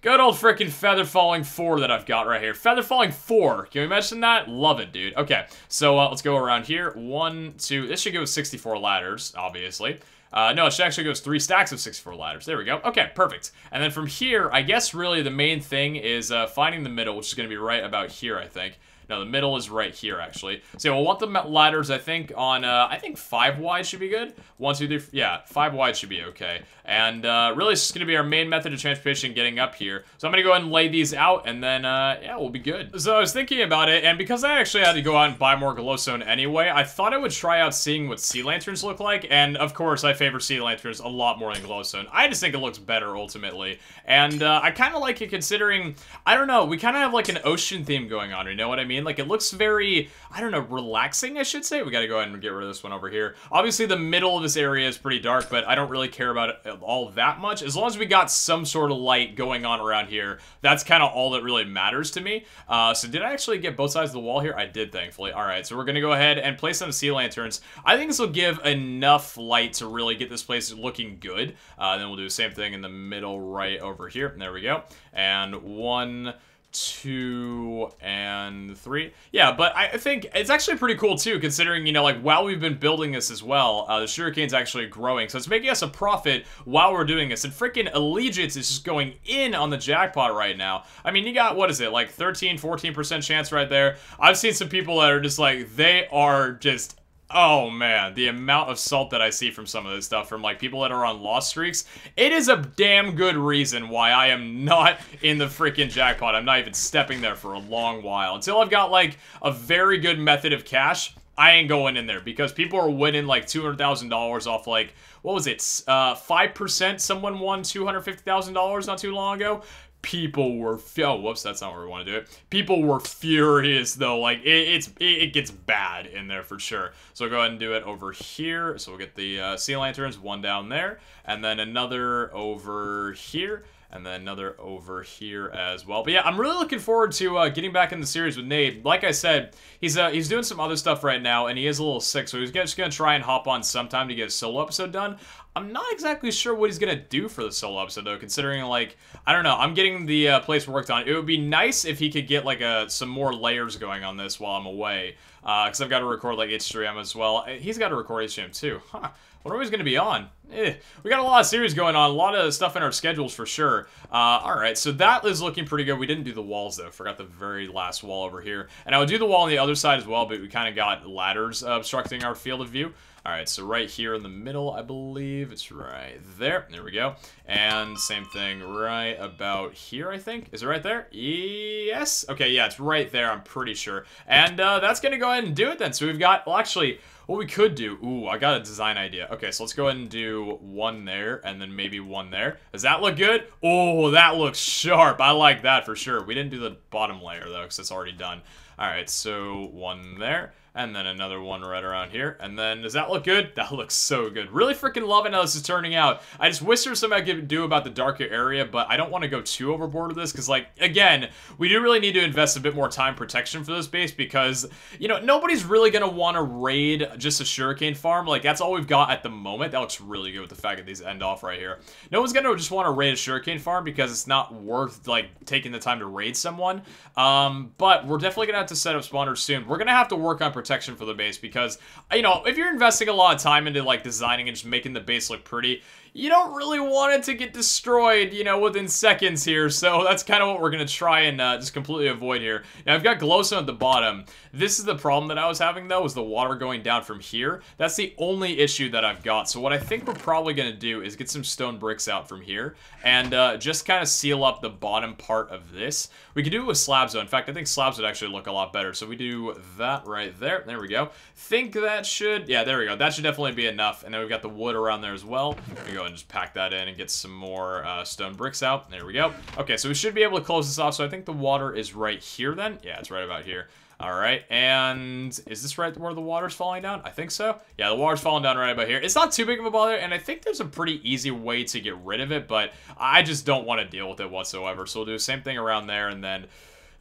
Good old freaking Feather Falling 4 that I've got right here. Feather Falling 4. Can we mention that? Love it, dude. Okay, so uh, let's go around here. One, two. This should go with 64 ladders, obviously. Uh, no, it actually goes three stacks of 64 ladders. There we go. Okay, perfect. And then from here, I guess really the main thing is uh, finding the middle, which is going to be right about here, I think. No, the middle is right here, actually. So yeah, we'll want the ladders, I think, on, uh, I think five wide should be good. One, two, three, yeah, five wide should be okay. And uh, really, it's just going to be our main method of transportation getting up here. So I'm going to go ahead and lay these out, and then, uh, yeah, we'll be good. So I was thinking about it, and because I actually had to go out and buy more glowstone anyway, I thought I would try out seeing what sea lanterns look like. And of course, I favor sea lanterns a lot more than glowstone. I just think it looks better, ultimately. And uh, I kind of like it considering, I don't know, we kind of have like an ocean theme going on, you know what I mean? mean? Like, it looks very, I don't know, relaxing, I should say. We gotta go ahead and get rid of this one over here. Obviously, the middle of this area is pretty dark, but I don't really care about it all that much. As long as we got some sort of light going on around here, that's kind of all that really matters to me. Uh, so did I actually get both sides of the wall here? I did, thankfully. All right, so we're gonna go ahead and place some sea lanterns. I think this will give enough light to really get this place looking good. Uh, then we'll do the same thing in the middle right over here. There we go. And one two and three yeah but i think it's actually pretty cool too considering you know like while we've been building this as well uh the shuriken's actually growing so it's making us a profit while we're doing this and freaking allegiance is just going in on the jackpot right now i mean you got what is it like 13 14 percent chance right there i've seen some people that are just like they are just Oh man, the amount of salt that I see from some of this stuff from like people that are on lost streaks, it is a damn good reason why I am not in the freaking jackpot. I'm not even stepping there for a long while. Until I've got like a very good method of cash, I ain't going in there because people are winning like $200,000 off like, what was it, 5%? Uh, someone won $250,000 not too long ago people were oh whoops that's not where we want to do it people were furious though like it, it's it, it, gets bad in there for sure so go ahead and do it over here so we'll get the uh, sea lanterns one down there and then another over here and then another over here as well. But yeah, I'm really looking forward to uh, getting back in the series with Nate. Like I said, he's uh, he's doing some other stuff right now, and he is a little sick, so he's just gonna try and hop on sometime to get a solo episode done. I'm not exactly sure what he's going to do for the solo episode, though, considering, like, I don't know. I'm getting the uh, place worked on. It would be nice if he could get, like, a, some more layers going on this while I'm away, because uh, I've got to record, like, H3M as well. Uh, he's got to record H3M, too. Huh. What are we going to be on? Eh. We got a lot of series going on, a lot of stuff in our schedules for sure. Uh, all right, so that is looking pretty good. We didn't do the walls, though. Forgot the very last wall over here. And I would do the wall on the other side as well, but we kind of got ladders obstructing our field of view. All right, so right here in the middle, I believe. It's right there. There we go. And same thing right about here, I think. Is it right there? Yes. Okay, yeah, it's right there, I'm pretty sure. And uh, that's going to go ahead and do it then. So we've got, well, actually, what we could do, ooh, I got a design idea. Okay, so let's go ahead and do one there and then maybe one there. Does that look good? Oh, that looks sharp. I like that for sure. We didn't do the bottom layer, though, because it's already done. All right, so one there. And then another one right around here. And then, does that look good? That looks so good. Really freaking loving how this is turning out. I just wish there was something I could do about the darker area, but I don't want to go too overboard with this, because, like, again, we do really need to invest a bit more time protection for this base, because, you know, nobody's really going to want to raid just a sugarcane farm. Like, that's all we've got at the moment. That looks really good with the fact that these end off right here. No one's going to just want to raid a sugarcane farm, because it's not worth, like, taking the time to raid someone. Um, but we're definitely going to have to set up spawners soon. We're going to have to work on protection for the base because, you know, if you're investing a lot of time into like designing and just making the base look pretty, you don't really want it to get destroyed, you know, within seconds here. So that's kind of what we're going to try and uh, just completely avoid here. Now, I've got Glowstone at the bottom. This is the problem that I was having, though, was the water going down from here. That's the only issue that I've got. So what I think we're probably going to do is get some stone bricks out from here and uh, just kind of seal up the bottom part of this. We could do it with slabs, though. In fact, I think slabs would actually look a lot better. So we do that right there. There we go. Think that should... Yeah, there we go. That should definitely be enough. And then we've got the wood around there as well. There we go go and just pack that in and get some more uh, stone bricks out. There we go. Okay, so we should be able to close this off. So I think the water is right here then. Yeah, it's right about here. All right, and is this right where the water's falling down? I think so. Yeah, the water's falling down right about here. It's not too big of a bother, and I think there's a pretty easy way to get rid of it, but I just don't want to deal with it whatsoever. So we'll do the same thing around there, and then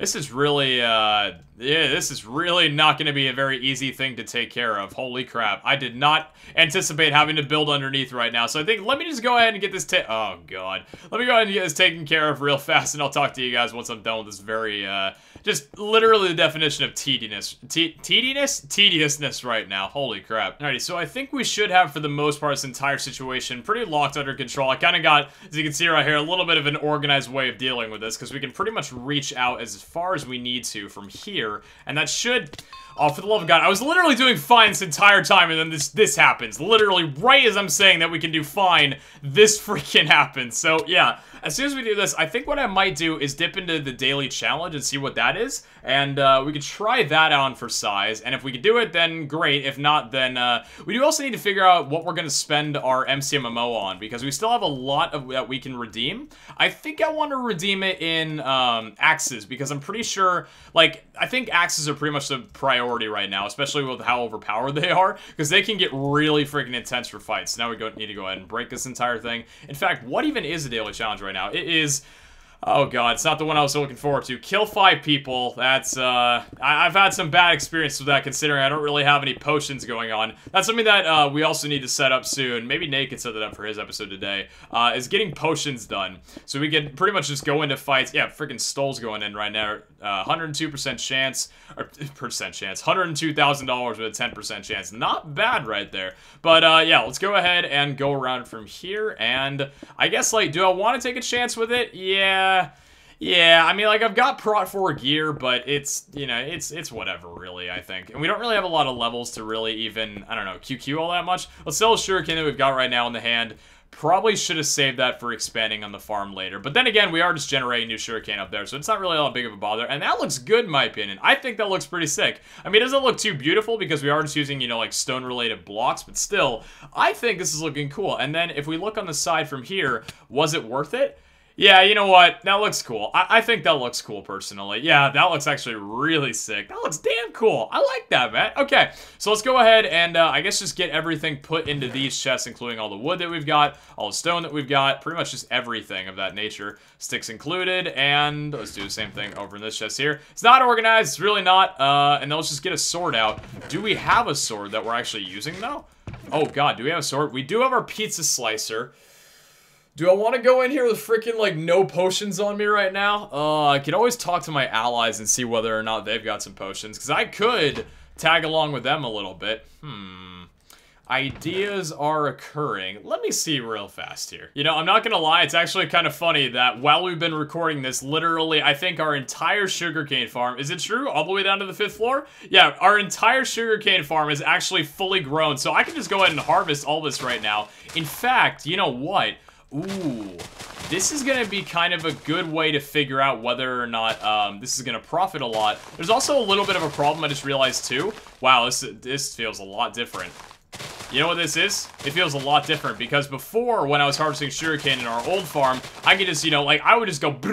this is really, uh, yeah, this is really not going to be a very easy thing to take care of. Holy crap. I did not anticipate having to build underneath right now. So I think, let me just go ahead and get this, oh god. Let me go ahead and get this taken care of real fast and I'll talk to you guys once I'm done with this very, uh, just literally the definition of tediness. Te tediness? Tediousness right now. Holy crap. Alrighty, so I think we should have, for the most part, this entire situation pretty locked under control. I kind of got, as you can see right here, a little bit of an organized way of dealing with this, because we can pretty much reach out as far as we need to from here, and that should... Oh, for the love of God, I was literally doing fine this entire time, and then this this happens. Literally, right as I'm saying that we can do fine, this freaking happens. So, yeah, as soon as we do this, I think what I might do is dip into the daily challenge and see what that is. And uh, we could try that on for size. And if we could do it, then great. If not, then uh, we do also need to figure out what we're going to spend our MCMMO on because we still have a lot of that we can redeem. I think I want to redeem it in um, axes because I'm pretty sure, like, I think axes are pretty much the priority right now, especially with how overpowered they are because they can get really freaking intense for fights. Now we go, need to go ahead and break this entire thing. In fact, what even is a daily challenge right right now. It is... Oh god, it's not the one I was looking forward to. Kill five people. That's uh, I- have had some bad experience with that, considering I don't really have any potions going on. That's something that uh, we also need to set up soon. Maybe Nate can set that up for his episode today. Uh, is getting potions done, so we can pretty much just go into fights. Yeah, freaking Stoll's going in right now. Uh, 102% chance percent chance. $102,000 with a 10% chance. Not bad right there. But uh, yeah, let's go ahead and go around from here. And I guess, like, do I want to take a chance with it? Yeah. Yeah, I mean, like, I've got Prot 4 gear, but it's, you know, it's it's whatever, really, I think. And we don't really have a lot of levels to really even, I don't know, QQ all that much. Let's sell a shuriken that we've got right now in the hand. Probably should have saved that for expanding on the farm later. But then again, we are just generating new sugarcane up there, so it's not really all big of a bother. And that looks good, in my opinion. I think that looks pretty sick. I mean, it doesn't look too beautiful because we are just using, you know, like stone-related blocks, but still, I think this is looking cool. And then if we look on the side from here, was it worth it? Yeah, you know what? That looks cool. I, I, think that looks cool personally. Yeah, that looks actually really sick. That looks damn cool. I like that, man. Okay, so let's go ahead and uh, I guess just get everything put into these chests, including all the wood that we've got, all the stone that we've got, pretty much just everything of that nature, sticks included. And let's do the same thing over in this chest here. It's not organized. It's really not. Uh, and then let's just get a sword out. Do we have a sword that we're actually using though? Oh god, do we have a sword? We do have our pizza slicer. Do I want to go in here with freaking like no potions on me right now? Uh, I could always talk to my allies and see whether or not they've got some potions, because I could tag along with them a little bit. Hmm. Ideas are occurring. Let me see real fast here. You know, I'm not gonna lie, it's actually kind of funny that while we've been recording this, literally, I think our entire sugarcane farm, is it true? All the way down to the fifth floor? Yeah, our entire sugarcane farm is actually fully grown, so I can just go ahead and harvest all this right now. In fact, you know what? Ooh, this is gonna be kind of a good way to figure out whether or not um, this is gonna profit a lot. There's also a little bit of a problem I just realized too. Wow, this, this feels a lot different. You know what this is? It feels a lot different because before, when I was harvesting sugarcane in our old farm, I could just, you know, like, I would just go like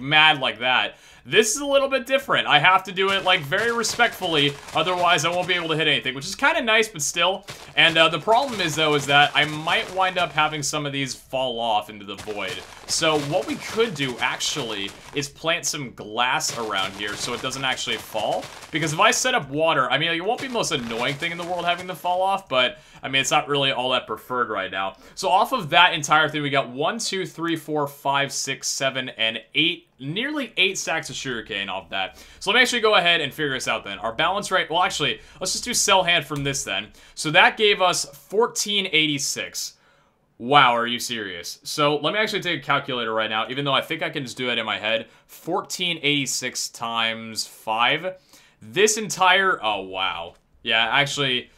mad like that. This is a little bit different. I have to do it, like, very respectfully, otherwise I won't be able to hit anything, which is kind of nice, but still. And uh, the problem is, though, is that I might wind up having some of these fall off into the void. So what we could do, actually, is plant some glass around here so it doesn't actually fall. Because if I set up water, I mean, it won't be the most annoying thing in the world having to fall off, but I mean, it's not really all that preferred right now. So off of that entire thing, we got one, two, three, four, five, six, seven, and 8 nearly eight stacks of sugarcane off that. So let me actually go ahead and figure this out then. Our balance rate, well actually, let's just do sell hand from this then. So that gave us 1486. Wow, are you serious? So let me actually take a calculator right now, even though I think I can just do it in my head. 1486 times 5. This entire, oh wow. Yeah, actually,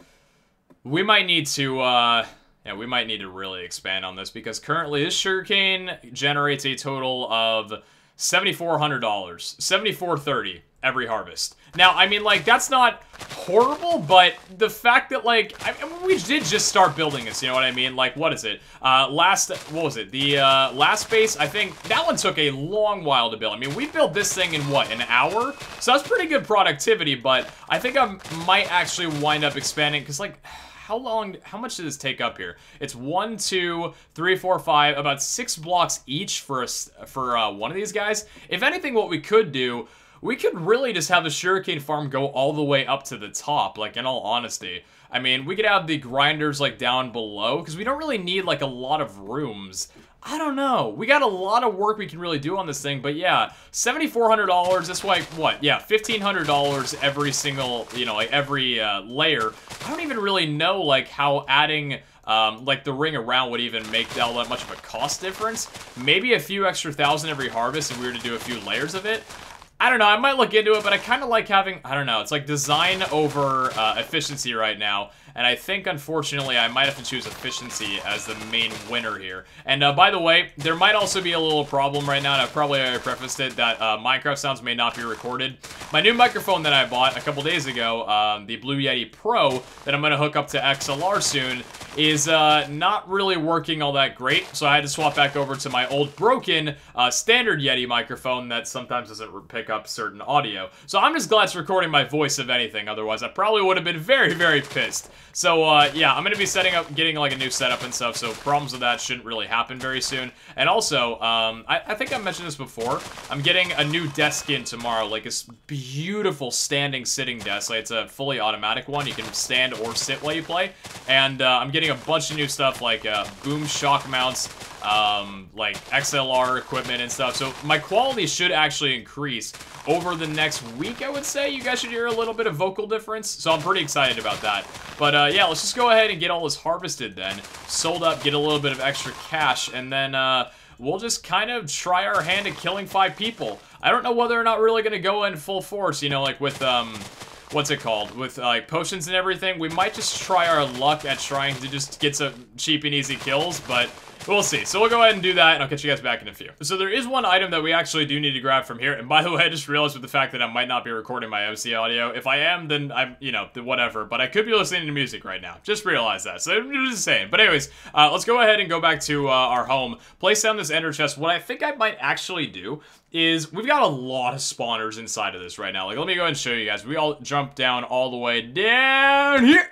we might need to, uh, yeah, we might need to really expand on this because currently this sugarcane generates a total of $7,400, $7,430 every harvest. Now, I mean, like, that's not horrible, but the fact that, like, I mean, we did just start building this, you know what I mean? Like, what is it? Uh, last, what was it? The, uh, last base, I think, that one took a long while to build. I mean, we built this thing in, what, an hour? So that's pretty good productivity, but I think I might actually wind up expanding, because, like how long, how much did this take up here? It's one, two, three, four, five, about six blocks each for, us for uh, one of these guys. If anything, what we could do, we could really just have the sugarcane farm go all the way up to the top, like in all honesty. I mean, we could have the grinders like down below, because we don't really need like a lot of rooms. I don't know. We got a lot of work we can really do on this thing, but yeah, $7,400, that's like, what, yeah, $1,500 every single, you know, like every uh, layer. I don't even really know, like, how adding, um, like, the ring around would even make all that much of a cost difference. Maybe a few extra thousand every harvest if we were to do a few layers of it. I don't know, I might look into it, but I kind of like having, I don't know, it's like design over uh, efficiency right now. And I think, unfortunately, I might have to choose efficiency as the main winner here. And uh, by the way, there might also be a little problem right now, and I probably already prefaced it, that uh, Minecraft sounds may not be recorded. My new microphone that I bought a couple days ago, um, the Blue Yeti Pro, that I'm going to hook up to XLR soon, is uh, not really working all that great, so I had to swap back over to my old broken uh, standard Yeti microphone that sometimes doesn't pick up certain audio. So I'm just glad it's recording my voice, if anything. Otherwise, I probably would have been very, very pissed. So, uh, yeah, I'm going to be setting up, getting, like, a new setup and stuff, so problems with that shouldn't really happen very soon. And also, um, I, I think I mentioned this before, I'm getting a new desk in tomorrow, like this beautiful standing sitting desk. Like, it's a fully automatic one. You can stand or sit while you play. And uh, I'm getting a bunch of new stuff, like uh, boom shock mounts, um, like XLR equipment and stuff. So my quality should actually increase over the next week, I would say. You guys should hear a little bit of vocal difference, so I'm pretty excited about that. But uh, yeah, let's just go ahead and get all this harvested then, sold up, get a little bit of extra cash, and then uh, we'll just kind of try our hand at killing five people. I don't know whether or not we're really going to go in full force, you know, like with... Um, what's it called with uh, like potions and everything we might just try our luck at trying to just get some cheap and easy kills but We'll see. So we'll go ahead and do that, and I'll catch you guys back in a few. So there is one item that we actually do need to grab from here. And by the way, I just realized with the fact that I might not be recording my MC audio. If I am, then I'm, you know, whatever. But I could be listening to music right now. Just realize that. So I'm just saying. But anyways, uh, let's go ahead and go back to uh, our home. Place down this ender chest. What I think I might actually do is we've got a lot of spawners inside of this right now. Like, let me go ahead and show you guys. We all jump down all the way down here.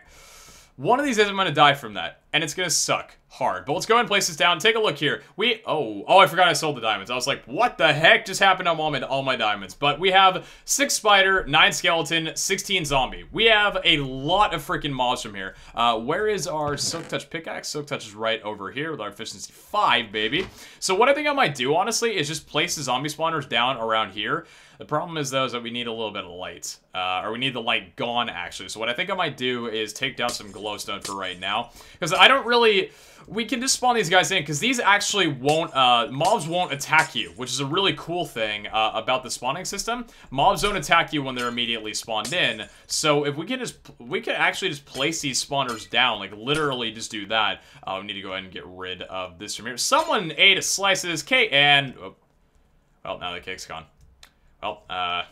One of these days I'm going to die from that, and it's going to suck hard. But let's go and place this down. Take a look here. We, oh, oh, I forgot I sold the diamonds. I was like, what the heck just happened on Walmart? All my diamonds. But we have six spider, nine skeleton, 16 zombie. We have a lot of freaking mobs from here. Uh, where is our silk touch pickaxe? Silk touch is right over here with our efficiency five, baby. So what I think I might do, honestly, is just place the zombie spawners down around here. The problem is, though, is that we need a little bit of light. Uh, or we need the light gone, actually. So what I think I might do is take down some glowstone for right now. Because I don't really... We can just spawn these guys in, because these actually won't... Uh, mobs won't attack you, which is a really cool thing uh, about the spawning system. Mobs don't attack you when they're immediately spawned in. So if we can just... We can actually just place these spawners down. Like, literally just do that. Uh, we need to go ahead and get rid of this from here. Someone ate a slice of this cake, and... Oh, well, now the cake's gone. Well, uh...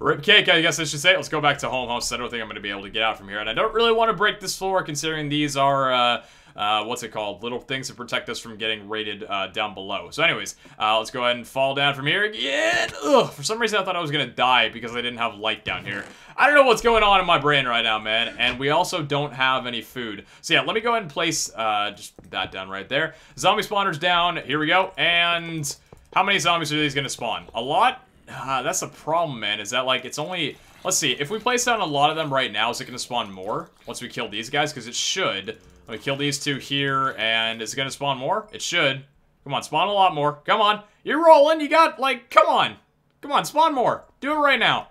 Rip cake, I guess I should say. Let's go back to home house. I don't think I'm going to be able to get out from here. And I don't really want to break this floor, considering these are, uh, uh, what's it called? Little things to protect us from getting raided uh, down below. So anyways, uh, let's go ahead and fall down from here again. Ugh, for some reason, I thought I was going to die because I didn't have light down here. I don't know what's going on in my brain right now, man. And we also don't have any food. So yeah, let me go ahead and place uh, just that down right there. Zombie spawners down. Here we go. And... How many zombies are these gonna spawn? A lot? Uh, that's a problem, man, is that, like, it's only... Let's see, if we place down a lot of them right now, is it gonna spawn more once we kill these guys? Because it should. Let me kill these two here, and is it gonna spawn more? It should. Come on, spawn a lot more. Come on. You're rolling. You got, like, come on. Come on, spawn more. Do it right now.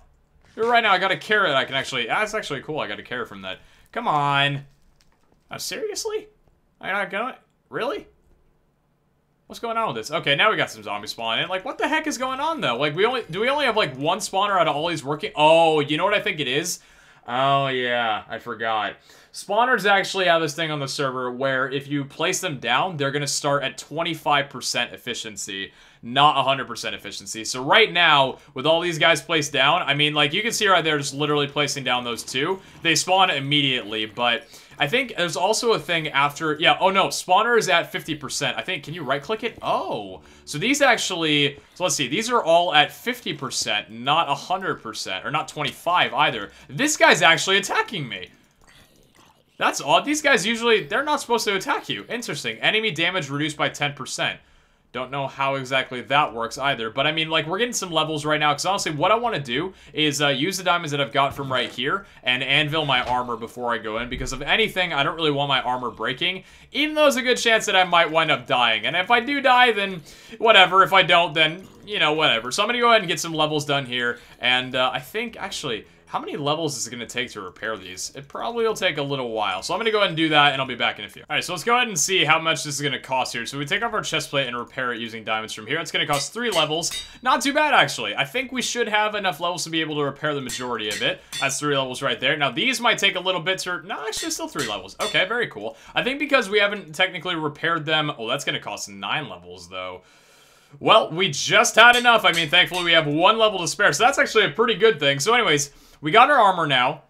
Do it right now. I got a carrot I can actually... That's actually cool. I got a carrot from that. Come on. Uh, seriously? I not gonna... Really? What's going on with this? Okay, now we got some zombie spawn in. Like, what the heck is going on, though? Like, we only do we only have, like, one spawner out of all these working? Oh, you know what I think it is? Oh, yeah, I forgot. Spawners actually have this thing on the server where if you place them down, they're going to start at 25% efficiency, not 100% efficiency. So right now, with all these guys placed down, I mean, like, you can see right there just literally placing down those two. They spawn immediately, but I think there's also a thing after, yeah, oh no, spawner is at 50%. I think, can you right click it? Oh, so these actually, so let's see, these are all at 50%, not 100%, or not 25 either. This guy's actually attacking me. That's odd. These guys usually, they're not supposed to attack you. Interesting. Enemy damage reduced by 10%. Don't know how exactly that works either, but I mean, like, we're getting some levels right now, because honestly, what I want to do is uh, use the diamonds that I've got from right here and anvil my armor before I go in, because if anything, I don't really want my armor breaking, even though there's a good chance that I might wind up dying, and if I do die, then whatever, if I don't, then, you know, whatever. So I'm going to go ahead and get some levels done here, and uh, I think, actually... How many levels is it gonna take to repair these? It probably will take a little while. So I'm gonna go ahead and do that and I'll be back in a few. All right, so let's go ahead and see how much this is gonna cost here. So we take off our chest plate and repair it using diamonds from here. It's gonna cost three levels. Not too bad, actually. I think we should have enough levels to be able to repair the majority of it. That's three levels right there. Now these might take a little bit to, no, actually still three levels. Okay, very cool. I think because we haven't technically repaired them, oh, that's gonna cost nine levels though. Well, we just had enough. I mean, thankfully we have one level to spare, so that's actually a pretty good thing. So anyways, we got our armor now.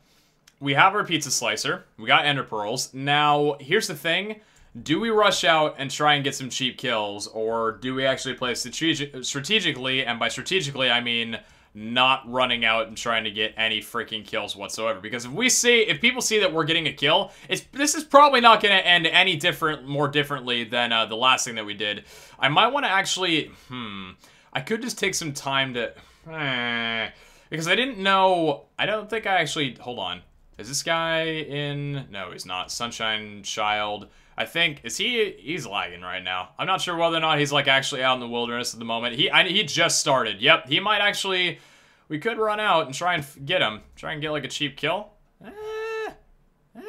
We have our pizza slicer. We got ender pearls. Now, here's the thing. Do we rush out and try and get some cheap kills, or do we actually play strategi strategically? And by strategically, I mean not running out and trying to get any freaking kills whatsoever. Because if we see, if people see that we're getting a kill, it's this is probably not going to end any different, more differently than uh, the last thing that we did. I might want to actually, hmm, I could just take some time to. Eh. Because I didn't know... I don't think I actually... Hold on. Is this guy in... No, he's not. Sunshine Child... I think is he he's lagging right now. I'm not sure whether or not he's like actually out in the wilderness at the moment. He I, he just started. Yep, he might actually. We could run out and try and get him. Try and get like a cheap kill. Eh, eh,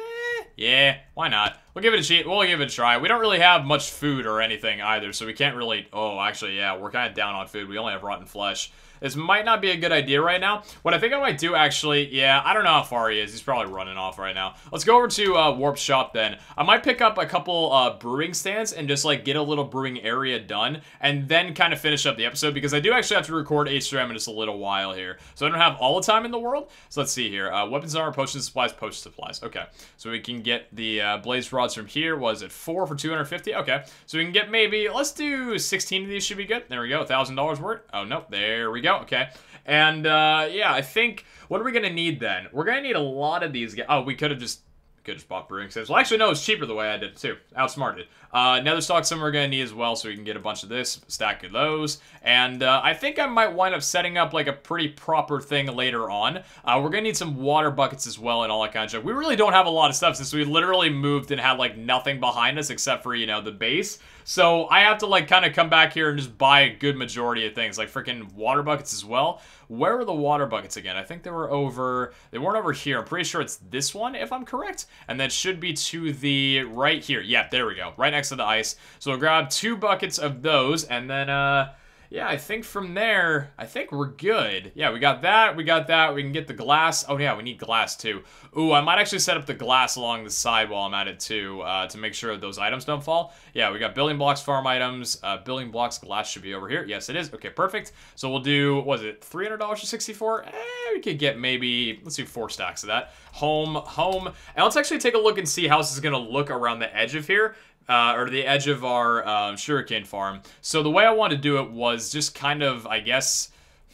yeah, why not? We'll give it a cheat. We'll give it a try. We don't really have much food or anything either, so we can't really. Oh, actually, yeah, we're kind of down on food. We only have rotten flesh. This might not be a good idea right now. What I think I might do, actually, yeah, I don't know how far he is. He's probably running off right now. Let's go over to uh, Warp Shop then. I might pick up a couple uh, brewing stands and just like get a little brewing area done and then kind of finish up the episode because I do actually have to record HRM in just a little while here. So I don't have all the time in the world. So let's see here. Uh, weapons, armor, potion supplies, potion supplies. Okay. So we can get the uh, blaze rods from here. Was it four for 250? Okay. So we can get maybe, let's do 16 of these should be good. There we go. $1,000 worth. Oh, no. There we go go. Okay. And uh, yeah, I think what are we gonna need then? We're gonna need a lot of these. Oh, we could have just could just bought brewing sets. Well, actually, no, it's cheaper the way I did it too. Outsmarted. Uh, nether stalk some we're gonna need as well, so we can get a bunch of this stack of those. And uh, I think I might wind up setting up like a pretty proper thing later on. Uh, we're gonna need some water buckets as well and all that kind of stuff. We really don't have a lot of stuff since we literally moved and had like nothing behind us except for you know the base. So I have to like kind of come back here and just buy a good majority of things, like freaking water buckets as well. Where are the water buckets again? I think they were over, they weren't over here. I'm pretty sure it's this one, if I'm correct. And that should be to the right here. Yeah, there we go. Right next to the ice. So I'll grab two buckets of those and then, uh, yeah, I think from there, I think we're good. Yeah, we got that, we got that, we can get the glass. Oh yeah, we need glass too. Ooh, I might actually set up the glass along the side while I'm at it too, uh, to make sure those items don't fall. Yeah, we got building blocks, farm items, uh, building blocks, glass should be over here. Yes, it is. Okay, perfect. So we'll do, was it $300 for 64? Eh, we could get maybe, let's do four stacks of that. Home, home. And let's actually take a look and see how this is gonna look around the edge of here uh, or the edge of our um, sugarcane farm. So the way I wanted to do it was just kind of, I guess,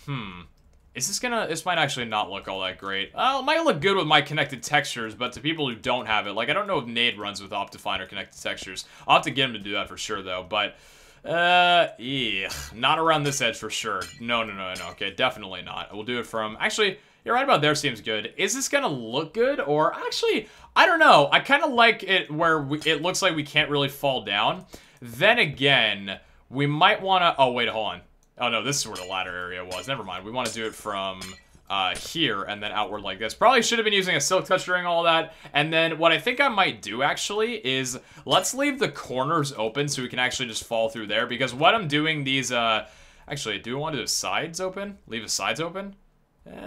hmm, is this gonna, this might actually not look all that great. Uh, it might look good with my connected textures, but to people who don't have it, like I don't know if Nade runs with Optifine or connected textures. I'll have to get him to do that for sure though, but uh, yeah, not around this edge for sure. No, no, no, no, okay, definitely not. We'll do it from, actually, you're right about there seems good. Is this going to look good? Or actually, I don't know. I kind of like it where we, it looks like we can't really fall down. Then again, we might want to... Oh, wait, hold on. Oh, no, this is where the ladder area was. Never mind. We want to do it from... Uh, here and then outward like this. Probably should have been using a silk touch during all that. And then what I think I might do actually is let's leave the corners open so we can actually just fall through there because what I'm doing these, uh, actually, do we want to do sides open? Leave the sides open? because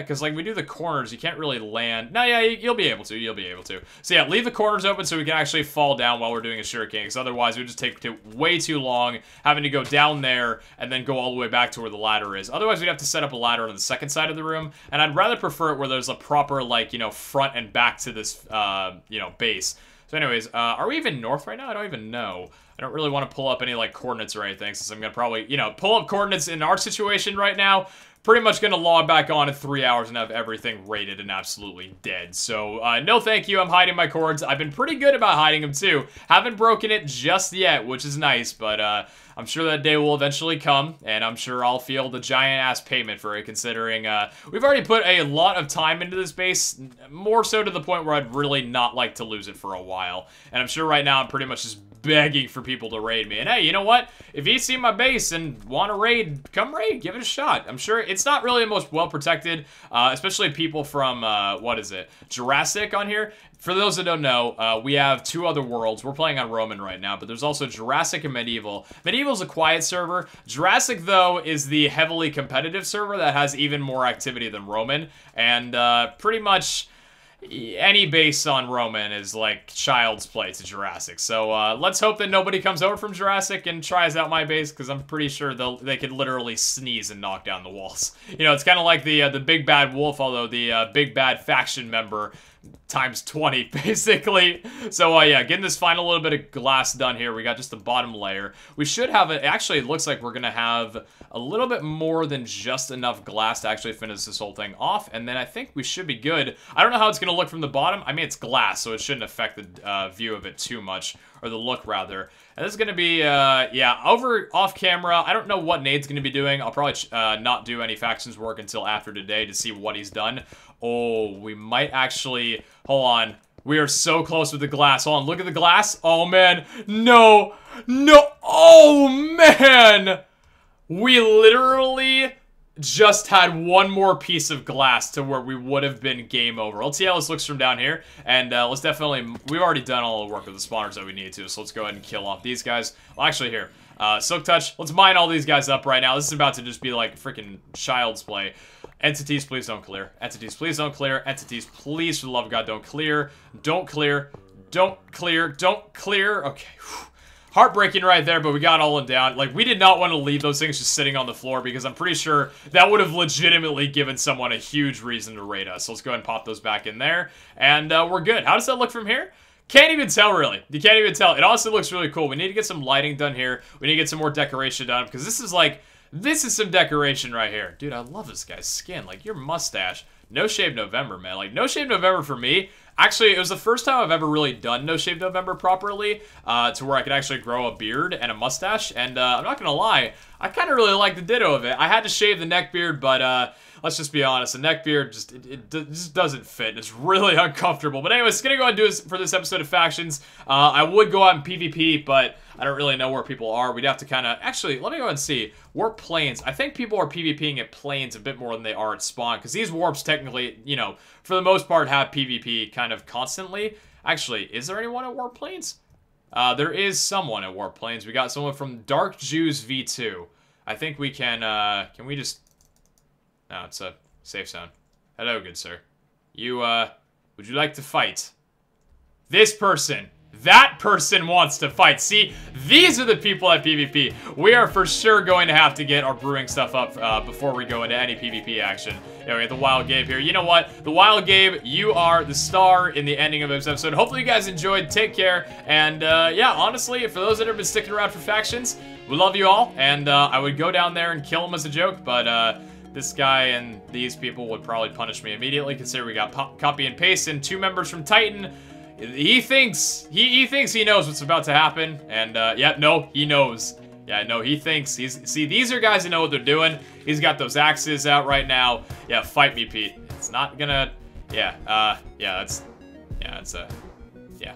eh, uh, like we do the corners, you can't really land. No, yeah, you'll be able to. You'll be able to. So yeah, leave the corners open so we can actually fall down while we're doing a shuriken. Because otherwise, it would just take way too long having to go down there and then go all the way back to where the ladder is. Otherwise, we'd have to set up a ladder on the second side of the room. And I'd rather prefer it where there's a proper like you know front and back to this uh, you know base. So anyways, uh, are we even north right now? I don't even know. I don't really want to pull up any like coordinates or anything since I'm gonna probably you know pull up coordinates in our situation right now pretty much going to log back on in three hours and have everything rated and absolutely dead. So, uh, no thank you. I'm hiding my cords. I've been pretty good about hiding them, too. Haven't broken it just yet, which is nice, but uh, I'm sure that day will eventually come, and I'm sure I'll feel the giant-ass payment for it, considering uh, we've already put a lot of time into this base, more so to the point where I'd really not like to lose it for a while. And I'm sure right now I'm pretty much just begging for people to raid me. And hey, you know what? If you see my base and want to raid, come raid. Give it a shot. I'm sure it's not really the most well-protected, uh, especially people from, uh, what is it, Jurassic on here. For those that don't know, uh, we have two other worlds. We're playing on Roman right now, but there's also Jurassic and Medieval. Medieval's a quiet server. Jurassic, though, is the heavily competitive server that has even more activity than Roman. And uh, pretty much any base on Roman is like child's play to Jurassic. So uh, let's hope that nobody comes over from Jurassic and tries out my base because I'm pretty sure they they could literally sneeze and knock down the walls. You know, it's kind of like the uh, the big bad wolf, although the uh, big bad faction member times 20, basically. So, uh, yeah, getting this final little bit of glass done here. We got just the bottom layer. We should have it. Actually, it looks like we're going to have a little bit more than just enough glass to actually finish this whole thing off. And then I think we should be good. I don't know how it's going to look from the bottom. I mean, it's glass, so it shouldn't affect the uh, view of it too much, or the look, rather. And this is going to be, uh, yeah, over off camera. I don't know what Nate's going to be doing. I'll probably uh, not do any factions work until after today to see what he's done. Oh, we might actually... Hold on. We are so close with the glass. Hold on, look at the glass. Oh, man. No. No. Oh, man. We literally just had one more piece of glass to where we would have been game over. Let's see how this looks from down here, and uh, let's definitely, we've already done all the work with the spawners that we need to, so let's go ahead and kill off these guys. Well, actually, here, uh, Silk Touch, let's mine all these guys up right now. This is about to just be like freaking child's play. Entities, please don't clear. Entities, please don't clear. Entities, please, for the love of God, don't clear. Don't clear. Don't clear. Don't clear. Okay, Whew. Heartbreaking right there, but we got all in down. Like, we did not want to leave those things just sitting on the floor because I'm pretty sure that would have legitimately given someone a huge reason to raid us. So let's go ahead and pop those back in there, and uh, we're good. How does that look from here? Can't even tell, really. You can't even tell. It honestly looks really cool. We need to get some lighting done here. We need to get some more decoration done because this is like, this is some decoration right here. Dude, I love this guy's skin. Like, your mustache. No Shave November, man. Like, No Shave November for me Actually, it was the first time I've ever really done No Shave November properly, uh, to where I could actually grow a beard and a mustache. And uh, I'm not gonna lie, I kind of really like the ditto of it. I had to shave the neck beard, but uh, let's just be honest, the beard just—it just it, it, just doesn't fit. It's really uncomfortable. But anyways, gonna go and do this for this episode of Factions. Uh, I would go out in PvP, but I don't really know where people are. We'd have to kind of actually let me go and see. Warp planes. I think people are PvPing at planes a bit more than they are at spawn because these warps technically, you know, for the most part have PvP kind of constantly. Actually, is there anyone at warp planes? Uh, there is someone at Warp Planes. We got someone from Dark Jews V2. I think we can, uh, can we just no, it's a safe zone. Hello, good sir. You, uh, would you like to fight? This person! That person wants to fight. See, these are the people at PvP. We are for sure going to have to get our brewing stuff up uh, before we go into any PvP action. Yeah, we got the Wild Gabe here. You know what? The Wild Gabe, you are the star in the ending of this episode. Hopefully you guys enjoyed. Take care. And uh, yeah, honestly, for those that have been sticking around for factions, we love you all. And uh, I would go down there and kill them as a joke, but... Uh, this guy and these people would probably punish me immediately, considering we got copy and paste and two members from Titan. He thinks, he, he thinks he knows what's about to happen, and uh, yeah, no, he knows. Yeah, no, he thinks he's, see, these are guys that know what they're doing. He's got those axes out right now. Yeah, fight me, Pete. It's not gonna, yeah, uh, yeah, that's, yeah, that's a, yeah.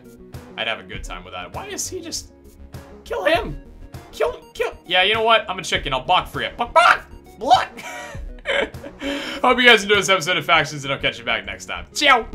I'd have a good time with that. Why is he just, kill him. Kill, kill. Yeah, you know what? I'm a chicken. I'll bok for you. Bok bok. block. Hope you guys enjoyed this episode of Factions, and I'll catch you back next time. Ciao!